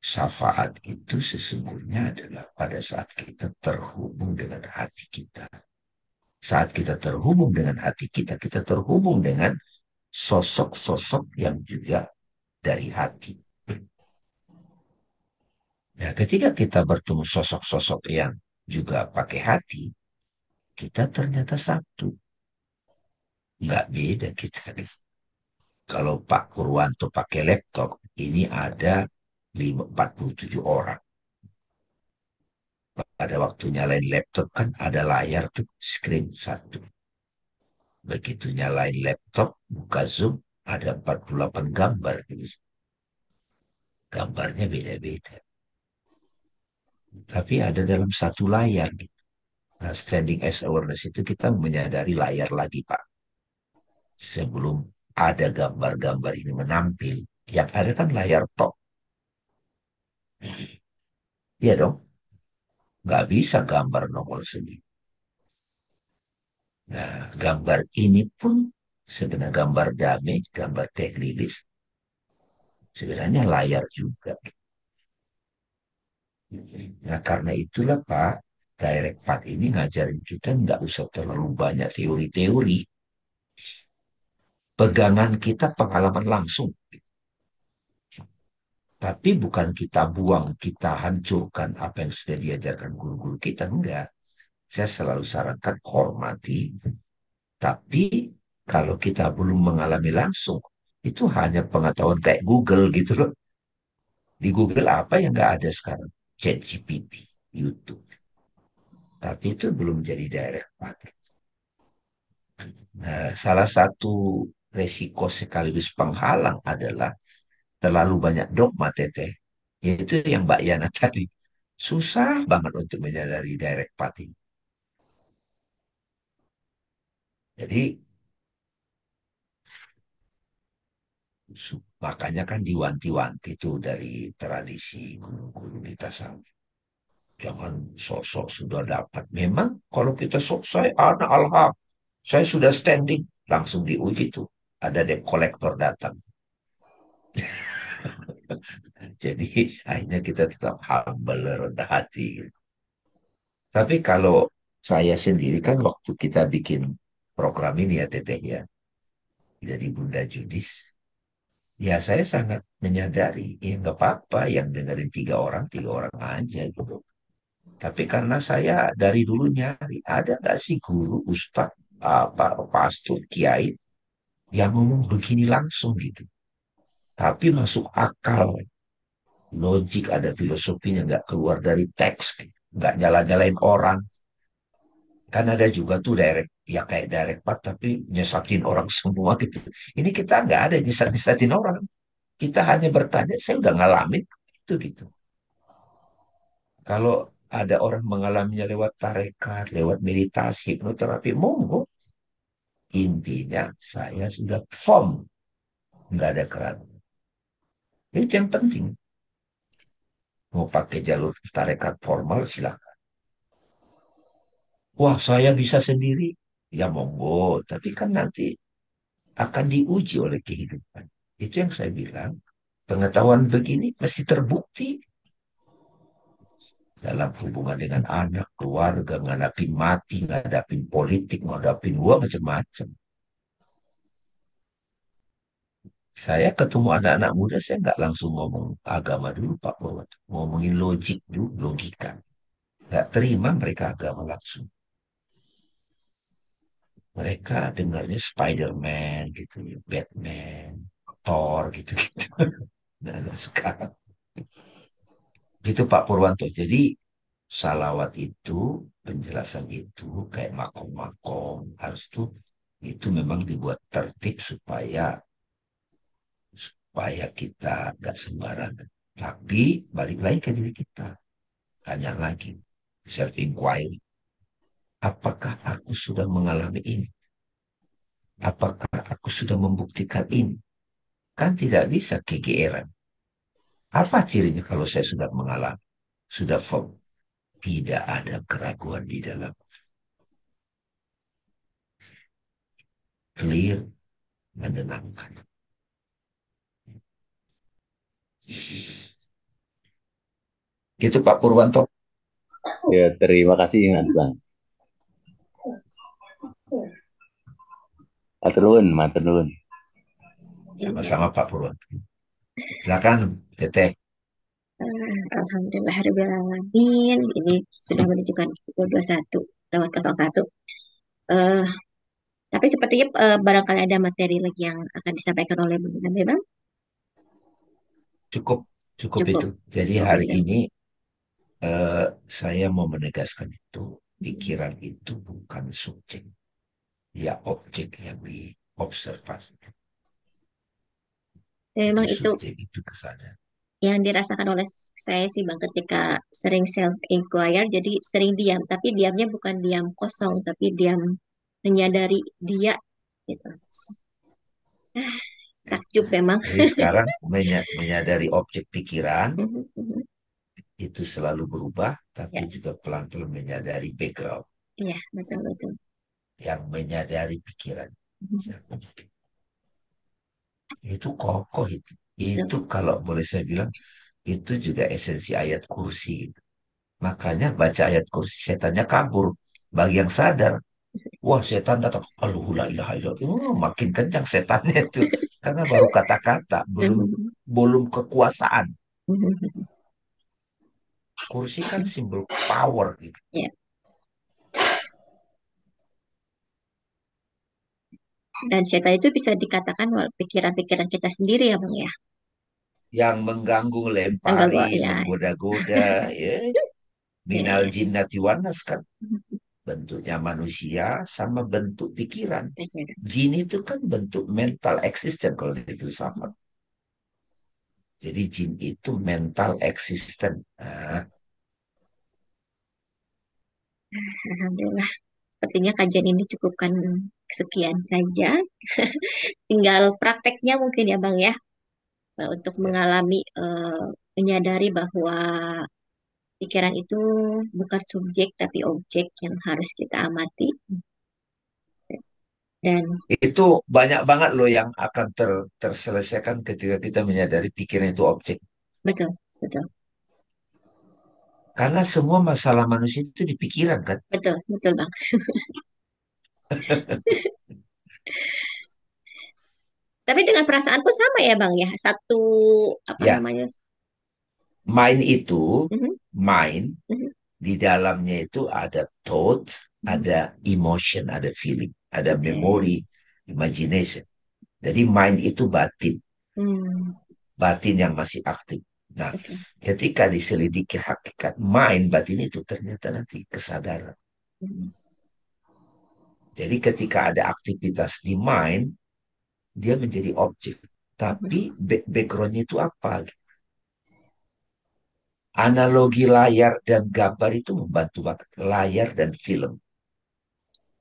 syafaat itu sesungguhnya adalah pada saat kita terhubung dengan hati kita. Saat kita terhubung dengan hati kita, kita terhubung dengan sosok-sosok yang juga dari hati. Nah, ketika kita bertemu sosok-sosok yang juga pakai hati, kita ternyata satu. Nggak beda kita. Kalau Pak Kurwanto pakai laptop, ini ada 47 orang. Ada waktu nyalain laptop kan ada layar tuh screen satu. Begitu nyalain laptop, buka Zoom, ada 48 gambar. Gambarnya beda-beda. Tapi ada dalam satu layar. Gitu. Nah, standing as awareness itu kita menyadari layar lagi, Pak. Sebelum ada gambar-gambar ini menampil, yang ada kan layar top. Iya dong nggak bisa gambar nongol sendiri. Nah, gambar ini pun sebenarnya gambar damai, gambar teknis sebenarnya layar juga. Nah, karena itulah Pak, direct path ini ngajarin kita nggak usah terlalu banyak teori-teori. Pegangan kita pengalaman langsung. Tapi bukan kita buang, kita hancurkan apa yang sudah diajarkan guru-guru kita. Enggak. Saya selalu sarankan hormati. Tapi kalau kita belum mengalami langsung, itu hanya pengetahuan kayak Google gitu loh. Di Google apa yang nggak ada sekarang? ChatGPT, YouTube. Tapi itu belum jadi daerah pakai. Nah, salah satu resiko sekaligus penghalang adalah terlalu banyak dogma teteh, itu yang Mbak Yana tadi. Susah banget untuk menyadari direct pati. Jadi makanya kan diwanti-wanti itu dari tradisi guru-guru kita tasawuf. Jangan sosok sudah dapat. Memang kalau kita sok saya anak al saya sudah standing, langsung diuji tuh. Ada debt collector datang. Jadi akhirnya kita tetap humble, rendah hati. Tapi kalau saya sendiri kan waktu kita bikin program ini ya Teteh ya, dari Bunda Judis, ya saya sangat menyadari, ya nggak apa-apa yang dengerin tiga orang, tiga orang aja gitu. Tapi karena saya dari dulu nyari, ada nggak sih guru, ustadz, apa, pastor, kiai yang ngomong begini langsung gitu tapi masuk akal logik ada filosofinya nggak keluar dari teks nggak nyala-nyalain orang kan ada juga tuh direct ya kayak direct part tapi nyesatin orang semua gitu ini kita nggak ada nyesat nyesatin orang kita hanya bertanya saya udah ngalamin itu gitu kalau ada orang mengalaminya lewat tarekat lewat meditasi hipnoterapi monggo intinya saya sudah form, nggak ada keraguan itu yang penting. Mau pakai jalur tarekat formal silakan. Wah saya bisa sendiri. Ya monggo. Tapi kan nanti akan diuji oleh kehidupan. Itu yang saya bilang. Pengetahuan begini mesti terbukti dalam hubungan dengan anak, keluarga, menghadapi mati, menghadapi politik, menghadapi dua macam-macam. saya ketemu anak-anak muda saya nggak langsung ngomong agama dulu Pak Bawat ngomongin logik dulu logika nggak terima mereka agama langsung mereka dengarnya Spiderman gitu ya, Batman Thor gitu-gitu nggak -gitu. suka itu Pak Purwanto jadi salawat itu penjelasan itu kayak makom-makom harus tuh itu memang dibuat tertib supaya supaya kita nggak sembarangan. Tapi balik lagi ke diri kita. Tanya lagi, self inquiry. Apakah aku sudah mengalami ini? Apakah aku sudah membuktikan ini? Kan tidak bisa kegeeran. Apa cirinya kalau saya sudah mengalami? Sudah firm. Tidak ada keraguan di dalam. Clear, menenangkan. Gitu Pak Purwanto. Ya, terima kasih ingat Bang. Maturnuwun, maturnuwun. Sama-sama Pak Purwanto. Silakan, Teteh. Alhamdulillah Rabbil Alamin Ini sudah menunjukkan 21 lewat 01 uh, eh, Tapi sepertinya uh, barangkali ada materi lagi yang akan disampaikan oleh Bang Bang cukup cukup, cukup. itu. Jadi cukup, hari ya. ini uh, saya mau menegaskan itu pikiran itu bukan subjek, ya objek yang diobservasi. Memang itu, subjek itu, itu kesadaran. Yang dirasakan oleh saya sih bang ketika sering self inquire, jadi sering diam, tapi diamnya bukan diam kosong, tapi diam menyadari dia gitu takjub memang jadi sekarang menyadari objek pikiran mhm, mhm. itu selalu berubah tapi ya. juga pelan-pelan menyadari background iya betul betul yang menyadari pikiran mhm. itu kokoh itu itu betul. kalau boleh saya bilang itu juga esensi ayat kursi itu. makanya baca ayat kursi setannya kabur bagi yang sadar Wah setan datang. Alhamdulillah. Uh, makin kencang setannya itu. Karena baru kata-kata. Belum, belum kekuasaan. Kursi kan simbol power. Gitu. Iya. Dan setan itu bisa dikatakan pikiran-pikiran kita sendiri ya Bang ya? Yang mengganggu, lempari, iya. menggoda-goda. ya. Minal jinnati wanas kan. Mm-hmm bentuknya manusia sama bentuk pikiran. Iya. Jin itu kan bentuk mental eksisten kalau di filsafat. Jadi jin itu mental eksisten. Nah. Alhamdulillah. Sepertinya kajian ini cukupkan sekian saja. Tinggal prakteknya mungkin ya Bang ya. Untuk ya. mengalami, eh, menyadari bahwa Pikiran itu bukan subjek tapi objek yang harus kita amati. Dan itu banyak banget loh yang akan ter, terselesaikan ketika kita menyadari pikiran itu objek. Betul, betul. Karena semua masalah manusia itu di pikiran kan? Betul, betul bang. Tapi dengan perasaan pun sama ya bang ya, satu apa ya. namanya Mind itu, mm-hmm. mind mm-hmm. di dalamnya itu ada thought, mm-hmm. ada emotion, ada feeling, ada okay. memory, imagination. Jadi mind itu batin, mm. batin yang masih aktif. Nah, okay. ketika diselidiki hakikat mind batin itu ternyata nanti kesadaran. Mm. Jadi ketika ada aktivitas di mind, dia menjadi objek. Tapi mm-hmm. backgroundnya itu apa? Analogi layar dan gambar itu membantu banget. Layar dan film.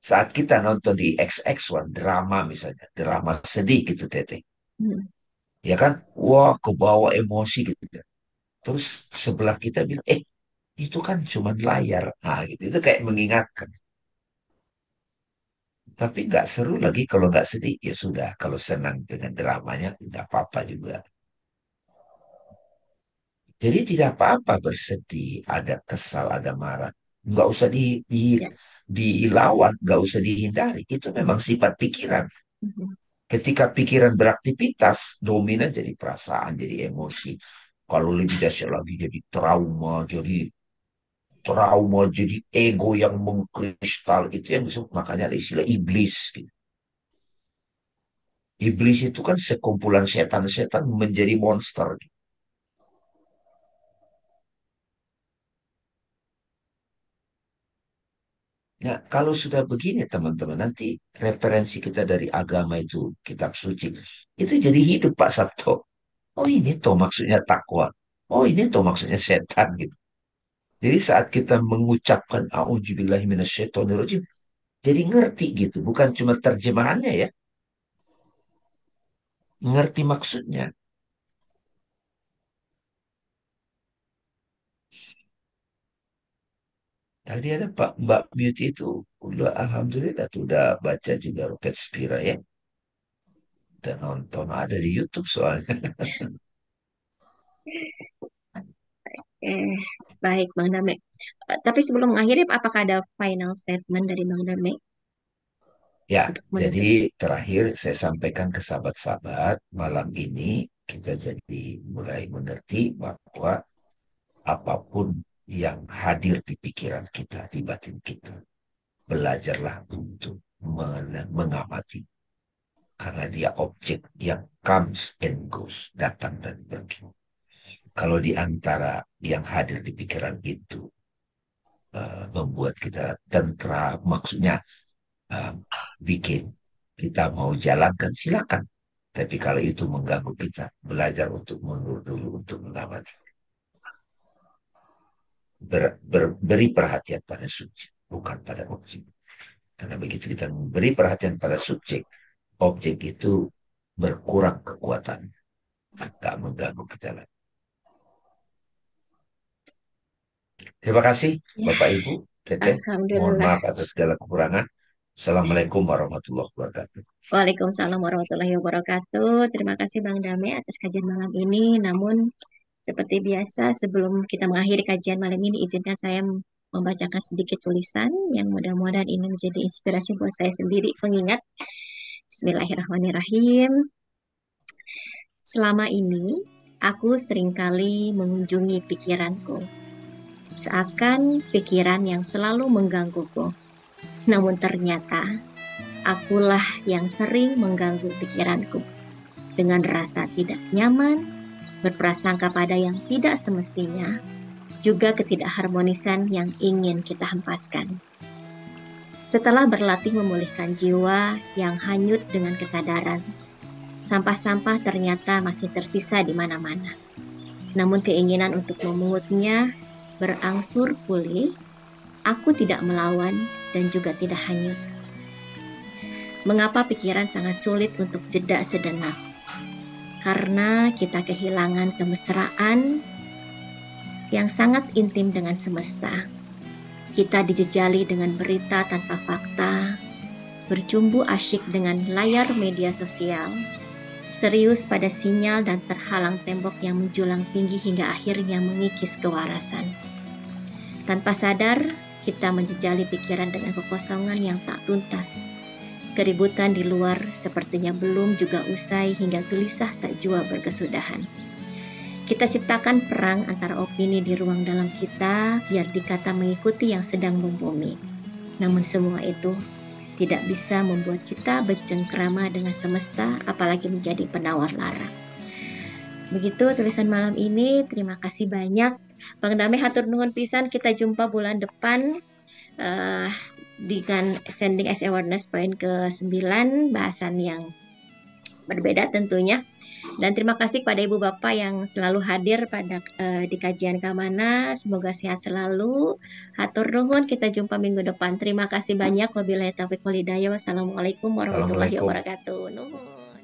Saat kita nonton di XX1, drama misalnya, drama sedih gitu, Tete. Hmm. Ya kan? Wah, kebawa emosi gitu. Terus sebelah kita bilang, eh, itu kan cuma layar. Nah, gitu. Itu kayak mengingatkan tapi nggak seru lagi kalau nggak sedih ya sudah kalau senang dengan dramanya nggak apa-apa juga jadi tidak apa-apa bersedih, ada kesal, ada marah. Nggak usah di, di, ya. dilawan, nggak usah dihindari. Itu memang sifat pikiran. Ketika pikiran beraktivitas, dominan jadi perasaan, jadi emosi. Kalau lebih dahsyat lagi jadi trauma, jadi trauma, jadi ego yang mengkristal. Itu yang disebut makanya ada istilah iblis. Iblis itu kan sekumpulan setan-setan menjadi monster. Gitu Ya, kalau sudah begini teman-teman, nanti referensi kita dari agama itu, kitab suci, itu jadi hidup Pak Sabto. Oh ini tuh maksudnya takwa. Oh ini tuh maksudnya setan gitu. Jadi saat kita mengucapkan a'udzubillahiminasyaitonirrojim, jadi ngerti gitu. Bukan cuma terjemahannya ya. Ngerti maksudnya. Tadi ada Pak Mbak Beauty itu udah alhamdulillah tuh udah baca juga Roket Spira ya. Dan nonton ada di YouTube soalnya. Eh, baik Bang Dame. Eh, tapi sebelum mengakhiri apakah ada final statement dari Bang Dame? Ya, jadi terakhir saya sampaikan ke sahabat-sahabat malam ini kita jadi mulai mengerti bahwa apapun yang hadir di pikiran kita, di batin kita. Belajarlah untuk mengamati. Karena dia objek yang comes and goes, datang dan pergi. Kalau di antara yang hadir di pikiran itu uh, membuat kita tentra, maksudnya um, bikin kita mau jalankan, silakan. Tapi kalau itu mengganggu kita, belajar untuk mundur dulu, untuk mengamati ber, ber, beri perhatian pada subjek, bukan pada objek. Karena begitu kita beri perhatian pada subjek, objek itu berkurang kekuatan. Tak mengganggu kita lagi. Terima kasih ya. Bapak Ibu, Teteh. Mohon maaf atas segala kekurangan. Assalamualaikum warahmatullahi wabarakatuh. Waalaikumsalam warahmatullahi wabarakatuh. Terima kasih Bang Dame atas kajian malam ini. Namun seperti biasa, sebelum kita mengakhiri kajian malam ini, izinkan saya membacakan sedikit tulisan yang mudah-mudahan ini menjadi inspirasi buat saya sendiri pengingat. Bismillahirrahmanirrahim. Selama ini, aku seringkali mengunjungi pikiranku. Seakan pikiran yang selalu menggangguku. Namun ternyata, akulah yang sering mengganggu pikiranku. Dengan rasa tidak nyaman, berprasangka pada yang tidak semestinya, juga ketidakharmonisan yang ingin kita hempaskan. Setelah berlatih memulihkan jiwa yang hanyut dengan kesadaran, sampah-sampah ternyata masih tersisa di mana-mana. Namun keinginan untuk memungutnya berangsur pulih, aku tidak melawan dan juga tidak hanyut. Mengapa pikiran sangat sulit untuk jeda sedenak? karena kita kehilangan kemesraan yang sangat intim dengan semesta. Kita dijejali dengan berita tanpa fakta, berjumbu asyik dengan layar media sosial, serius pada sinyal dan terhalang tembok yang menjulang tinggi hingga akhirnya mengikis kewarasan. Tanpa sadar, kita menjejali pikiran dengan kekosongan yang tak tuntas Keributan di luar sepertinya belum juga usai hingga gelisah tak jua berkesudahan. Kita ciptakan perang antara opini di ruang dalam kita biar dikata mengikuti yang sedang membumi. Namun semua itu tidak bisa membuat kita bercengkrama dengan semesta apalagi menjadi penawar lara. Begitu tulisan malam ini, terima kasih banyak. Bang Damai hatur nuhun pisan, kita jumpa bulan depan. Uh, dengan sending as e awareness poin ke-9 bahasan yang berbeda tentunya. Dan terima kasih kepada Ibu Bapak yang selalu hadir pada uh, di kajian Kamana. Semoga sehat selalu. Hatur nuhun, kita jumpa minggu depan. Terima kasih banyak. Wabillahi taufiq walhidayah. Wassalamualaikum warahmatullahi wabarakatuh. Nuhun.